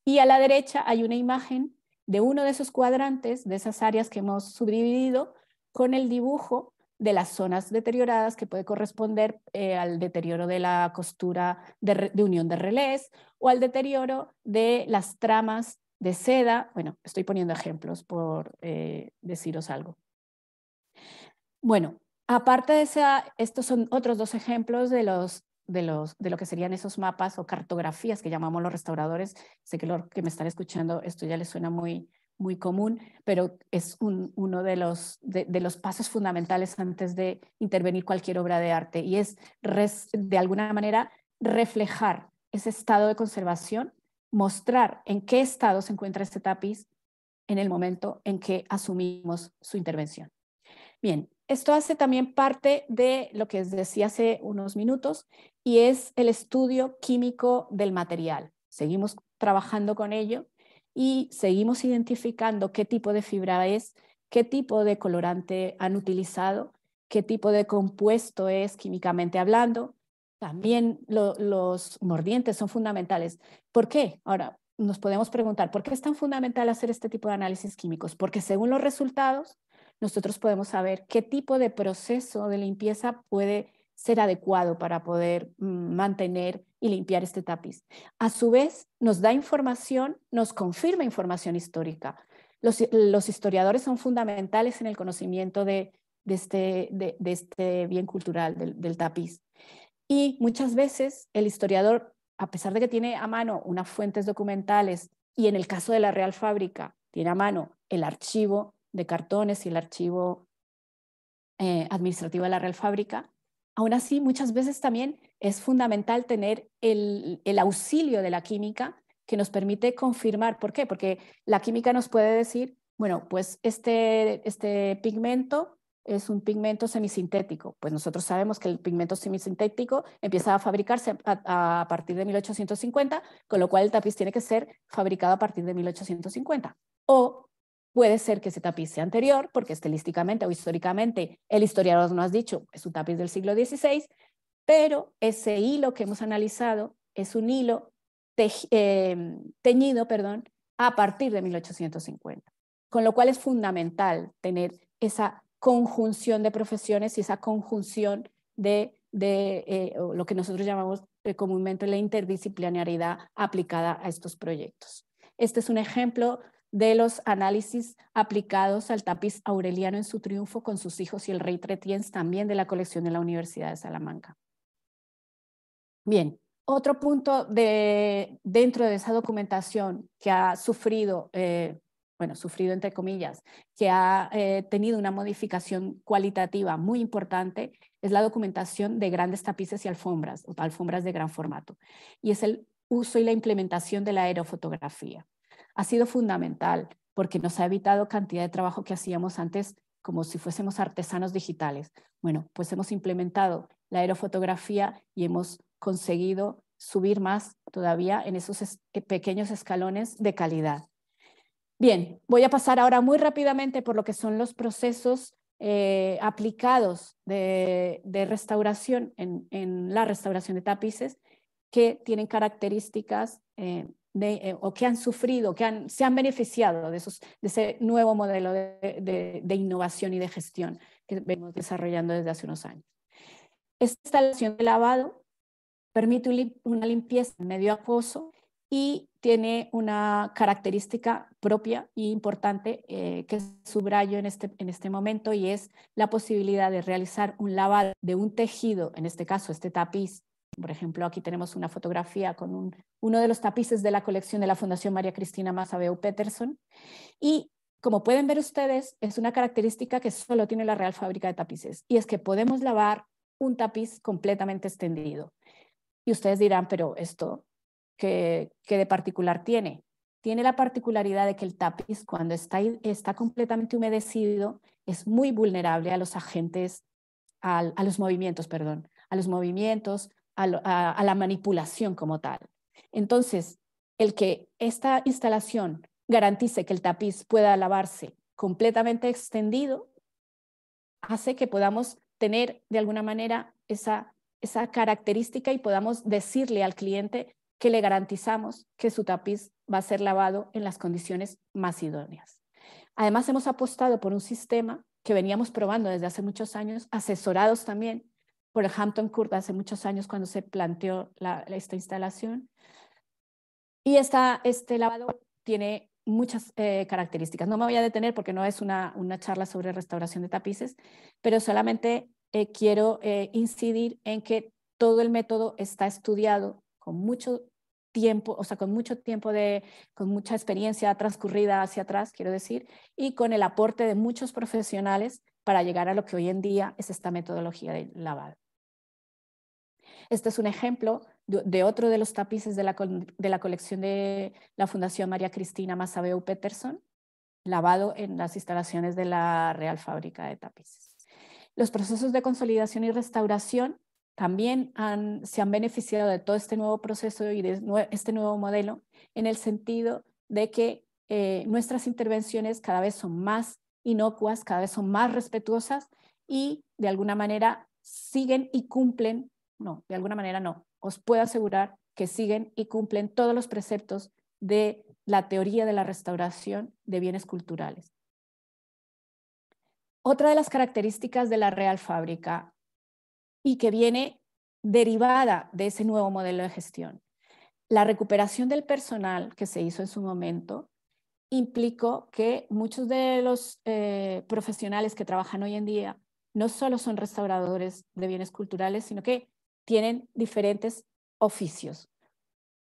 Y a la derecha hay una imagen de uno de esos cuadrantes, de esas áreas que hemos subdividido, con el dibujo de las zonas deterioradas que puede corresponder eh, al deterioro de la costura de, unión de relés o al deterioro de las tramas de seda. Bueno, estoy poniendo ejemplos por eh, deciros algo. Bueno, aparte de esa, estos son otros dos ejemplos de los de, los, de lo que serían esos mapas o cartografías que llamamos los restauradores. Sé que los que me están escuchando esto ya les suena muy, muy común, pero es uno de los, de, los pasos fundamentales antes de intervenir cualquier obra de arte y es de alguna manera reflejar ese estado de conservación, mostrar en qué estado se encuentra este tapiz en el momento en que asumimos su intervención. Bien, esto hace también parte de lo que decía hace unos minutos y es el estudio químico del material. Seguimos trabajando con ello y seguimos identificando qué tipo de fibra es, qué tipo de colorante han utilizado, qué tipo de compuesto es químicamente hablando. También los mordientes son fundamentales. ¿Por qué? Ahora nos podemos preguntar, ¿por qué es tan fundamental hacer este tipo de análisis químicos? Porque según los resultados, nosotros podemos saber qué tipo de proceso de limpieza puede ser adecuado para poder mm, mantener y limpiar este tapiz. A su vez, nos da información, nos confirma información histórica. Los, historiadores son fundamentales en el conocimiento de, este, este, bien cultural, del tapiz. Y muchas veces el historiador, a pesar de que tiene a mano unas fuentes documentales y en el caso de la Real Fábrica, tiene a mano el archivo de cartones y el archivo eh, administrativo de la Real Fábrica. Aún así, muchas veces también es fundamental tener el, el auxilio de la química que nos permite confirmar. ¿Por qué? Porque la química nos puede decir, bueno, pues este, este pigmento es un pigmento semisintético. Pues nosotros sabemos que el pigmento semisintético empieza a fabricarse a, partir de 1850, con lo cual el tapiz tiene que ser fabricado a partir de 1850. O Puede ser que ese tapiz sea anterior, porque estilísticamente o históricamente el historiador nos ha dicho es un tapiz del siglo XVI, pero ese hilo que hemos analizado es un hilo em, teñido perdón, a partir de 1850. Con lo cual es fundamental tener esa conjunción de profesiones y esa conjunción de, eh, lo que nosotros llamamos eh, comúnmente la interdisciplinaridad aplicada a estos proyectos. Este es un ejemplo de los análisis aplicados al tapiz aureliano en su triunfo con sus hijos y el rey Tretiens, también de la colección de la Universidad de Salamanca. Bien, otro punto dentro de esa documentación que ha sufrido, eh, bueno, sufrido entre comillas, que ha eh, tenido una modificación cualitativa muy importante, es la documentación de grandes tapices y alfombras, o alfombras de gran formato, y es el uso y la implementación de la aerofotografía ha sido fundamental porque nos ha evitado cantidad de trabajo que hacíamos antes como si fuésemos artesanos digitales. Bueno, pues hemos implementado la aerofotografía y hemos conseguido subir más todavía en esos eh, pequeños escalones de calidad. Bien, voy a pasar ahora muy rápidamente por lo que son los procesos eh, aplicados de, restauración en, la restauración de tapices que tienen características eh, eh, o que han sufrido, que se han beneficiado de, ese nuevo modelo de, innovación y de gestión que venimos desarrollando desde hace unos años. Esta instalación de lavado permite una limpieza medio acuoso y tiene una característica propia e importante eh, que subrayo en este, en este momento y es la posibilidad de realizar un lavado de un tejido, en este caso este tapiz por ejemplo, aquí tenemos una fotografía con uno de los tapices de la colección de la Fundación María Cristina Mazabeu Peterson. Y como pueden ver ustedes, es una característica que solo tiene la Real Fábrica de Tapices y es que podemos lavar un tapiz completamente extendido. Y ustedes dirán, pero esto, ¿qué, de particular tiene? Tiene la particularidad de que el tapiz, cuando está, está completamente humedecido, es muy vulnerable a los agentes, a los movimientos, perdón, a los movimientos, a, la manipulación como tal. Entonces, el que esta instalación garantice que el tapiz pueda lavarse completamente extendido hace que podamos tener de alguna manera esa, esa característica y podamos decirle al cliente que le garantizamos que su tapiz va a ser lavado en las condiciones más idóneas. Además, hemos apostado por un sistema que veníamos probando desde hace muchos años, asesorados también por el Hampton Court hace muchos años cuando se planteó esta instalación. Y esta, este lavado tiene muchas eh, características. No me voy a detener porque no es una, una charla sobre restauración de tapices, pero solamente eh, quiero eh, incidir en que todo el método está estudiado con mucho tiempo, o sea, con mucho tiempo de, con mucha experiencia transcurrida hacia atrás, quiero decir, y con el aporte de muchos profesionales para llegar a lo que hoy en día es esta metodología de lavado. Este es un ejemplo de, otro de los tapices de la, colección de la Fundación María Cristina Masabeu Peterson, lavado en las instalaciones de la Real Fábrica de Tapices. Los procesos de consolidación y restauración también se han beneficiado de todo este nuevo proceso y de este nuevo modelo en el sentido de que eh, nuestras intervenciones cada vez son más inocuas, cada vez son más respetuosas y de alguna manera siguen y cumplen no, de alguna manera no. Os puedo asegurar que siguen y cumplen todos los preceptos de la teoría de la restauración de bienes culturales. Otra de las características de la Real Fábrica y que viene derivada de ese nuevo modelo de gestión, la recuperación del personal que se hizo en su momento implicó que muchos de los eh, profesionales que trabajan hoy en día no solo son restauradores de bienes culturales, sino que tienen diferentes oficios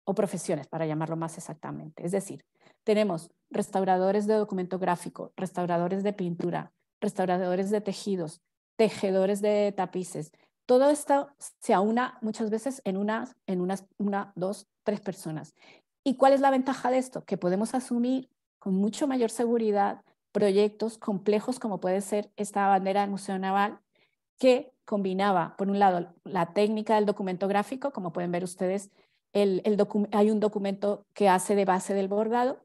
o profesiones, para llamarlo más exactamente. Es decir, tenemos restauradores de documento gráfico, restauradores de pintura, restauradores de tejidos, tejedores de tapices. Todo esto se aúna muchas veces en, una, en unas, una, dos, tres personas. ¿Y cuál es la ventaja de esto? Que podemos asumir con mucho mayor seguridad proyectos complejos como puede ser esta bandera del Museo Naval, que combinaba, por un lado, la técnica del documento gráfico, como pueden ver ustedes, el, hay un documento que hace de base del bordado,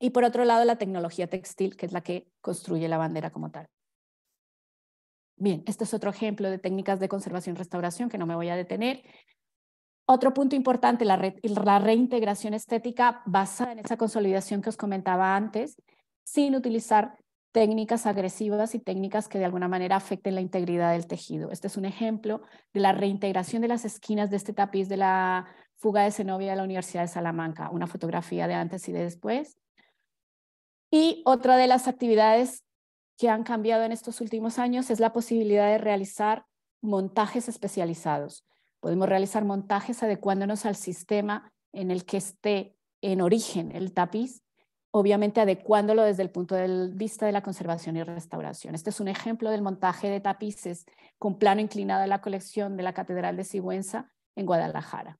y por otro lado, la tecnología textil, que es la que construye la bandera como tal. Bien, este es otro ejemplo de técnicas de conservación y restauración que no me voy a detener. Otro punto importante, la, la reintegración estética basada en esa consolidación que os comentaba antes, sin utilizar técnicas agresivas y técnicas que de alguna manera afecten la integridad del tejido. Este es un ejemplo de la reintegración de las esquinas de este tapiz de la fuga de Zenobia de la Universidad de Salamanca, una fotografía de antes y de después. Y otra de las actividades que han cambiado en estos últimos años es la posibilidad de realizar montajes especializados. Podemos realizar montajes adecuándonos al sistema en el que esté en origen el tapiz obviamente adecuándolo desde el punto de vista de la conservación y restauración. Este es un ejemplo del montaje de tapices con plano inclinado de la colección de la Catedral de Sigüenza en Guadalajara.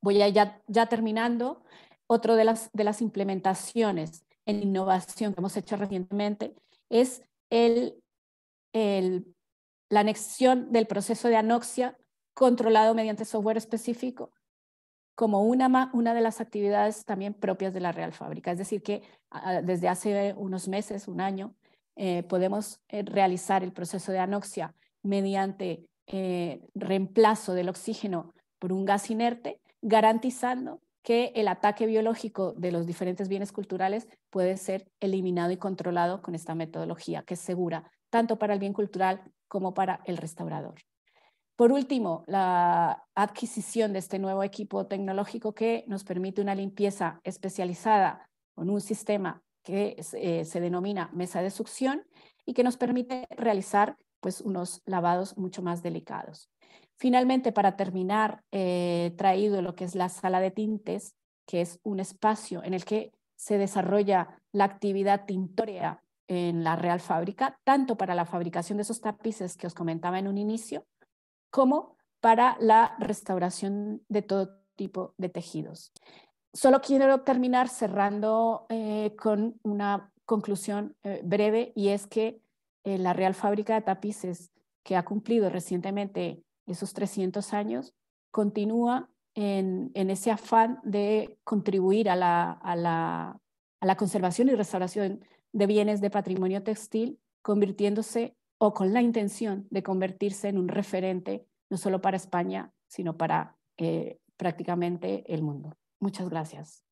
Voy ya, ya terminando. Otro de las, de las implementaciones en innovación que hemos hecho recientemente es el, la anexión del proceso de anoxia controlado mediante software específico como una, de las actividades también propias de la Real Fábrica. Es decir, que ah, desde hace unos meses, un año, eh, podemos eh, realizar el proceso de anoxia mediante eh, reemplazo del oxígeno por un gas inerte, garantizando que el ataque biológico de los diferentes bienes culturales puede ser eliminado y controlado con esta metodología que es segura tanto para el bien cultural como para el restaurador. Por último, la adquisición de este nuevo equipo tecnológico que nos permite una limpieza especializada con un sistema que eh, se denomina mesa de succión y que nos permite realizar pues, unos lavados mucho más delicados. Finalmente, para terminar, he eh, traído lo que es la sala de tintes, que es un espacio en el que se desarrolla la actividad tintorea en la Real Fábrica, tanto para la fabricación de esos tapices que os comentaba en un inicio, como para la restauración de todo tipo de tejidos. Solo quiero terminar cerrando eh, con una conclusión eh, breve y es que eh, la Real Fábrica de Tapices, que ha cumplido recientemente esos 300 años, continúa en, ese afán de contribuir a la, a la conservación y restauración de bienes de patrimonio textil, convirtiéndose con la intención de convertirse en un referente no solo para España, sino para eh, prácticamente el mundo. Muchas gracias.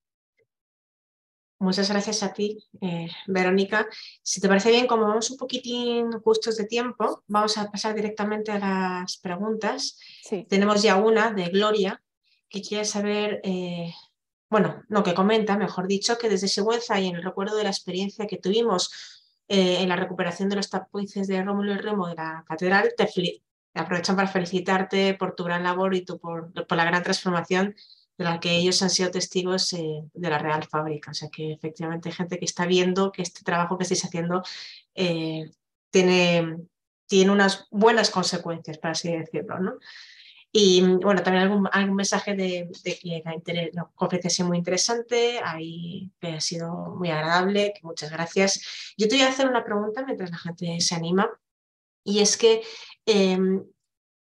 Muchas gracias a ti, eh, Verónica. Si te parece bien, como vamos un poquitín justos de tiempo, vamos a pasar directamente a las preguntas. Tenemos ya una de Gloria, que quiere saber, eh, bueno, no, que comenta, mejor dicho, que desde Següenza y en el recuerdo de la experiencia que tuvimos eh, en la recuperación de los tapices de Rómulo y Remo de la catedral, te, aprovechan para felicitarte por tu gran labor y por, la gran transformación de la que ellos han sido testigos eh, de la Real Fábrica. O sea que efectivamente hay gente que está viendo que este trabajo que estáis haciendo eh, tiene, tiene unas buenas consecuencias, para así decirlo. ¿no? Y mm, bueno, también algún, algún mensaje de, que la, conferencia ha sido muy interesante, ahí, que ha sido muy agradable, que muchas gracias. Yo te voy a hacer una pregunta mientras la gente se anima, y es que em,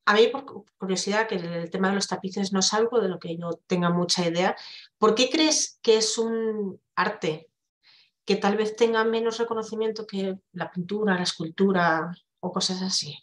a mí, por curiosidad, que el tema de los tapices no es algo de lo que yo tenga mucha idea, ¿por qué crees que es un arte que tal vez tenga menos reconocimiento que la pintura, la escultura o cosas así?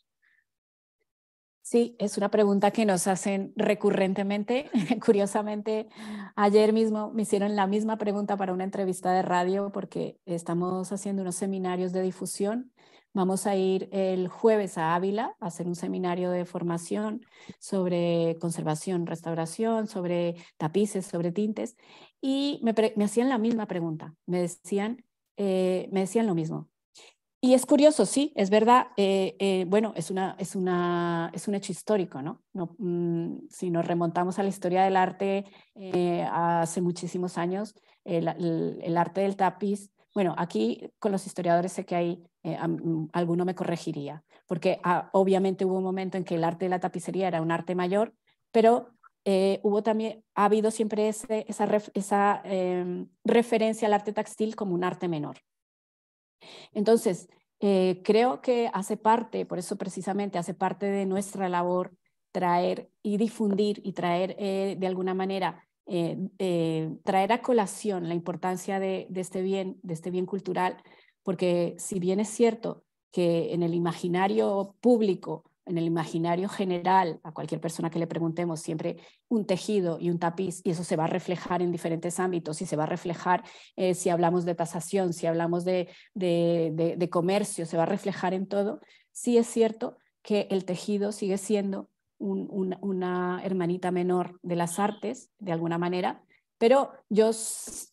Sí, es una pregunta que nos hacen recurrentemente. Curiosamente, ayer mismo me hicieron la misma pregunta para una entrevista de radio porque estamos haciendo unos seminarios de difusión. Vamos a ir el jueves a Ávila a hacer un seminario de formación sobre conservación, restauración, sobre tapices, sobre tintes. Y me, hacían la misma pregunta. Me decían, eh, me decían lo mismo. Y es curioso, sí, es verdad. Eh, eh, bueno, es, una, es, una, es un hecho histórico, ¿no? Mm, si nos remontamos a la historia del arte eh, hace muchísimos años, el, arte del tapiz, bueno, aquí con los historiadores sé que hay, mm, alguno me corregiría, porque ah, obviamente hubo un momento en que el arte de la tapicería era un arte mayor, pero hubo también, ha habido siempre esa, esa em, referencia al arte textil como un arte menor. Entonces, eh, creo que hace parte, por eso precisamente hace parte de nuestra labor traer y difundir y traer eh, de alguna manera, eh, traer a colación la importancia de, este bien, de este bien cultural, porque si bien es cierto que en el imaginario público en el imaginario general, a cualquier persona que le preguntemos, siempre un tejido y un tapiz, y eso se va a reflejar en diferentes ámbitos, y se va a reflejar eh, si hablamos de tasación, si hablamos de, de, comercio, se va a reflejar en todo, sí es cierto que el tejido sigue siendo una hermanita menor de las artes, de alguna manera, pero yo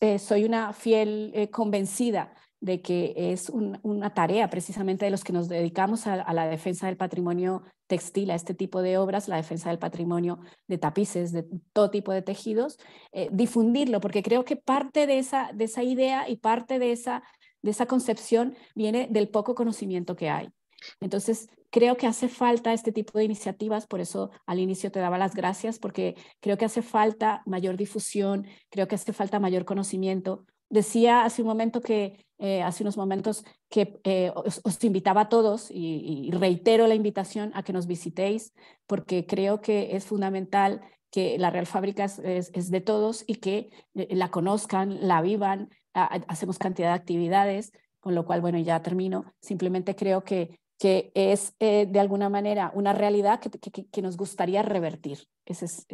eh, soy una fiel eh, convencida de que es una tarea precisamente de los que nos dedicamos a, la defensa del patrimonio textil, a este tipo de obras, la defensa del patrimonio de tapices, de todo tipo de tejidos, eh, difundirlo, porque creo que parte de esa, de esa idea y parte de esa, de esa concepción viene del poco conocimiento que hay. Entonces, creo que hace falta este tipo de iniciativas, por eso al inicio te daba las gracias, porque creo que hace falta mayor difusión, creo que hace falta mayor conocimiento. Decía hace un momento que eh, hace unos momentos que eh, os, invitaba a todos y, reitero la invitación a que nos visitéis porque creo que es fundamental que la Real Fábrica es, de todos y que eh, la conozcan, la vivan, hacemos cantidad de actividades, con lo cual, bueno, ya termino, simplemente creo que, que es de alguna manera una realidad que, que nos gustaría revertir. Ese es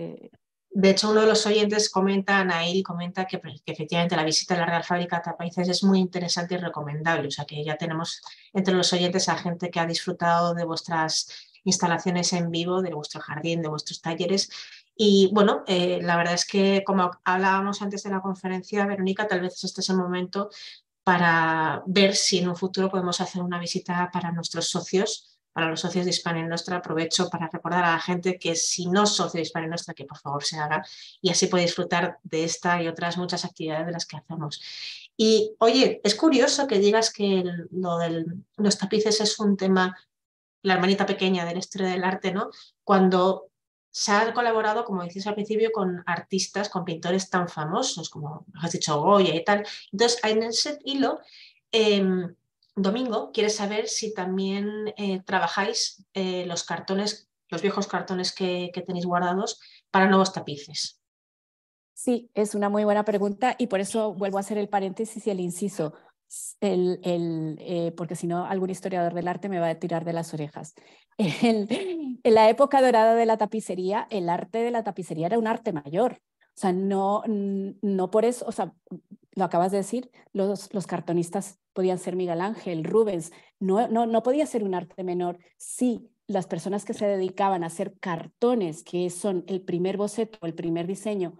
de hecho, uno de los oyentes comenta, Anaíl, comenta pues, que, efectivamente la visita a la Real Fábrica de Tapices es muy interesante y recomendable. O sea que ya tenemos entre los oyentes a gente que ha disfrutado de vuestras instalaciones en vivo, de vuestro jardín, de vuestros talleres. Y bueno, eh, la verdad es que como hablábamos antes de la conferencia, Verónica, tal vez este es el momento para ver si en un futuro podemos hacer una visita para nuestros socios para los socios de Hispania Nostra. Aprovecho para recordar a la gente que si no es socio de Hispania Nostra, que por favor se haga y así puede disfrutar de esta y otras muchas actividades de las que hacemos. Y oye, es curioso que digas que lo de los tapices es un tema, la hermanita pequeña del estrella del arte, ¿no? Cuando se ha colaborado, como dices al principio, con artistas, con pintores tan famosos como has dicho Goya y tal. Entonces, en ese hilo, eh, Domingo ¿quieres saber si también eh, trabajáis eh, los cartones, los viejos cartones que, tenéis guardados para nuevos tapices. Sí, es una muy buena pregunta y por eso vuelvo a hacer el paréntesis y el inciso, el, eh, porque si no algún historiador del arte me va a tirar de las orejas. en la época dorada de la tapicería, el arte de la tapicería era un arte mayor. O sea, no, no por eso, o sea, lo acabas de decir, los, los cartonistas podían ser Miguel Ángel, Rubens, no, no, no podía ser un arte menor si las personas que se dedicaban a hacer cartones, que son el primer boceto, el primer diseño,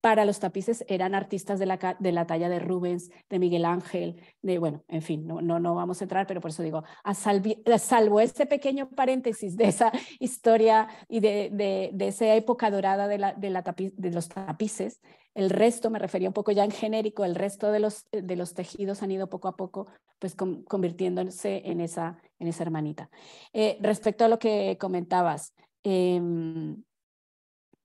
para los tapices eran artistas de la, de la, talla de Rubens, de Miguel Ángel, de, bueno, en fin, no, no, no vamos a entrar, pero por eso digo, eh, salvo este pequeño paréntesis de esa historia y de, de, de esa época dorada de, la, la de, los tapices, el resto, me refería un poco ya en genérico, el resto de los, eh, de los tejidos han ido poco a poco pues convirtiéndose en esa, en esa hermanita. Eh, respecto a lo que comentabas, em,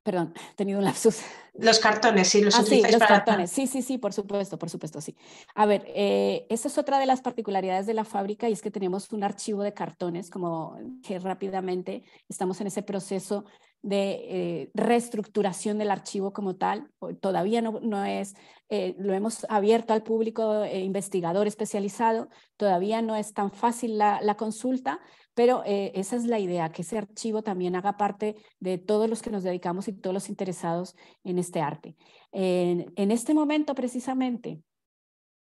Perdón, he tenido un lapsus. Los cartones, sí, los ah, sí, los cartones. Sí, sí, sí, por supuesto, por supuesto, sí. A ver, eh, esa es otra de las particularidades de la fábrica y es que tenemos un archivo de cartones, como que rápidamente estamos en ese proceso de eh, reestructuración del archivo como tal. Todavía no, no es, eh, lo hemos abierto al público investigador especializado, todavía no es tan fácil la, la consulta, pero eh, esa es la idea, que ese archivo también haga parte de todos los que nos dedicamos y todos los interesados en este arte. en este momento, precisamente,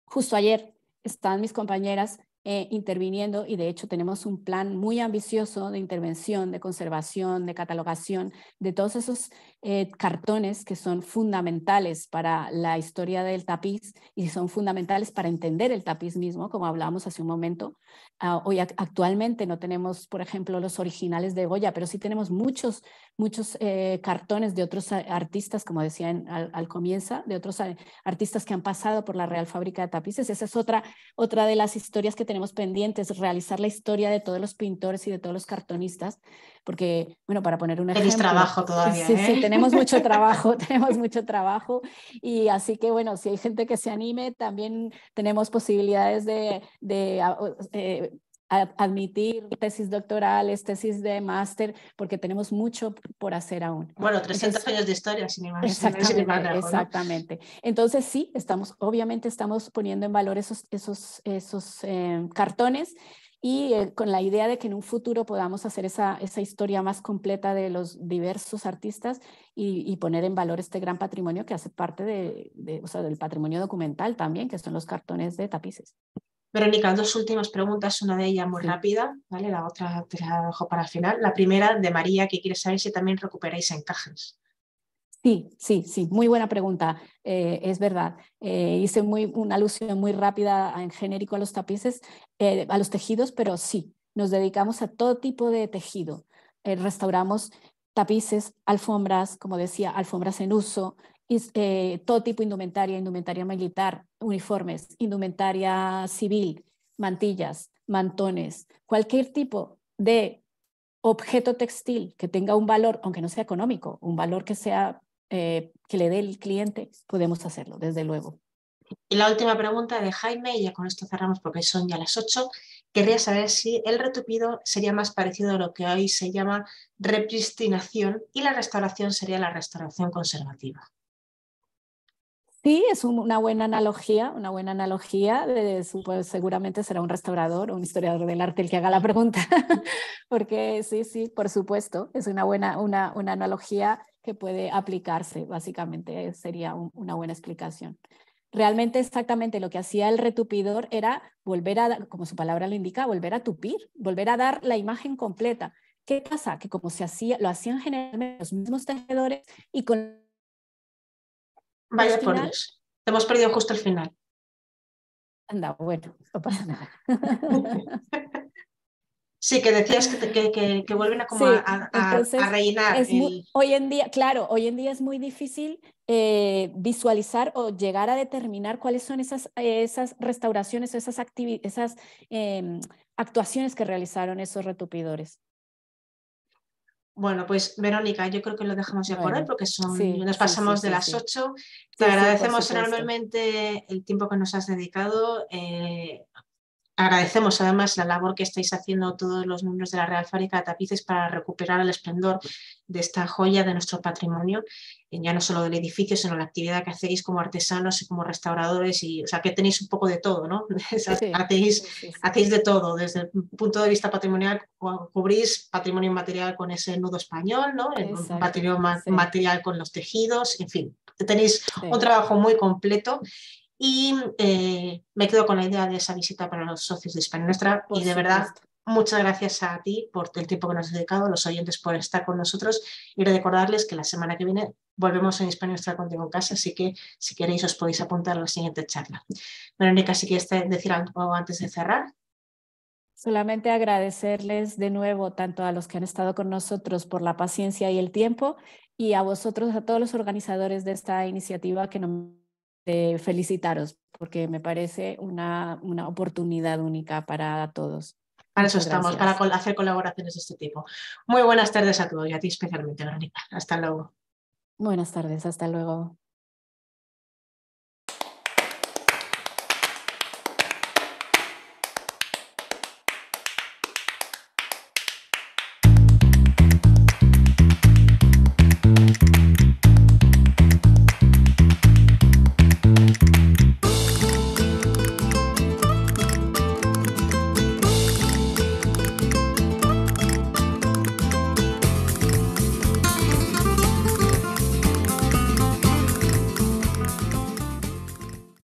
justo ayer, están mis compañeras eh, interviniendo y de hecho tenemos un plan muy ambicioso de intervención, de conservación, de catalogación de todos esos eh, cartones que son fundamentales para la historia del tapiz y son fundamentales para entender el tapiz mismo, como hablábamos hace un momento. Ah, hoy actualmente no tenemos, por ejemplo, los originales de Goya, pero sí tenemos muchos, muchos eh, cartones de otros artistas, como decía al, comienza, comienzo, de otros artistas que han pasado por la Real Fábrica de Tapices. Esa es otra, otra de las historias que tenemos pendientes, realizar la historia de todos los pintores y de todos los cartonistas, porque, bueno, para poner un ejemplo... trabajo ¿eh? tenemos mucho trabajo, tenemos mucho trabajo. Y así que, bueno, si hay gente que se anime, también tenemos posibilidades de, de ah, eh, admitir tesis doctorales, tesis de máster, porque tenemos mucho por hacer aún. Bueno, 300 años de historia, sin Exactamente, Entonces sí, estamos, obviamente estamos poniendo en valor esos, esos, esos eh, cartones y eh, con la idea de que en un futuro podamos hacer esa, historia más completa de los diversos artistas y, poner en valor este gran patrimonio que hace parte de, de o sea, del patrimonio documental también, que son los cartones de tapices. Verónica, dos últimas preguntas, una de ellas muy rápida, ¿vale? La otra te la dejo para el final. La primera de María, que quiere saber si también recuperáis encajes. Sí, sí, sí, muy buena pregunta. Eh, es verdad. Eh, hice muy, una alusión muy rápida en genérico a los tapices, eh, a los tejidos, pero sí, nos dedicamos a todo tipo de tejido. restauramos tapices, alfombras, como decía, alfombras en uso, eh, todo tipo de indumentaria, indumentaria militar, uniformes, indumentaria civil, mantillas, mantones, cualquier tipo de objeto textil que tenga un valor, aunque no sea económico, un valor que sea eh, que le dé el cliente, podemos hacerlo, desde luego. Y la última pregunta de Jaime, y ya con esto cerramos porque son ya las 8. Querría saber si el retupido sería más parecido a lo que hoy se llama repristinación y la restauración sería la restauración conservativa. Sí, es una buena analogía, una buena analogía. Pues, seguramente será un restaurador o un historiador del arte el que haga la pregunta, porque sí, sí, por supuesto, es una buena una, una analogía que puede aplicarse, básicamente sería una buena explicación. Realmente exactamente lo que hacía el retupidor era volver a, como su palabra lo indica, volver a tupir, volver a dar la imagen completa. ¿Qué pasa? Que como se hacía, lo hacían generalmente los mismos tejedores y con Vaya por Dios. hemos perdido justo el final. Anda, bueno, no pasa nada. Sí, que decías que, vuelven a, reinar. hoy en día, claro, hoy en día es muy difícil eh, visualizar o llegar a determinar cuáles son esas, esas restauraciones, esas, esas em, actuaciones que realizaron esos retupidores. Bueno, pues Verónica, yo creo que lo dejamos ya por hoy porque son, nos pasamos de las 8. Te agradecemos enormemente el tiempo que nos has dedicado. Eh, Agradecemos además la labor que estáis haciendo todos los miembros de la Real Fábrica de Tapices para recuperar el esplendor de esta joya de nuestro patrimonio, ya no solo del edificio, sino la actividad que hacéis como artesanos y como restauradores, y, o sea que tenéis un poco de todo, ¿no? hacéis, de todo, desde el punto de vista patrimonial, cubrís patrimonio inmaterial con ese nudo español, ¿no? patrimonio material con los tejidos, en fin, tenéis un trabajo muy completo y eh, me quedo con la idea de esa visita para los socios de Hispania Nuestra. y de verdad, muchas gracias a ti por el tiempo que nos has dedicado, a los oyentes por estar con nosotros y recordarles que la semana que viene volvemos en Hispania Nuestra contigo en casa. Así que si queréis, os podéis apuntar a la siguiente charla. Verónica, si quieres decir algo antes de cerrar. Solamente agradecerles de nuevo tanto a los que han estado con nosotros por la paciencia y el tiempo y a vosotros, a todos los organizadores de esta iniciativa que nos este, felicitaros porque me parece una, una oportunidad única para todos. Para eso estamos, para hacer colaboraciones de este tipo. Muy buenas tardes a todos y a ti especialmente, Verónica. Hasta luego. Buenas tardes, hasta luego.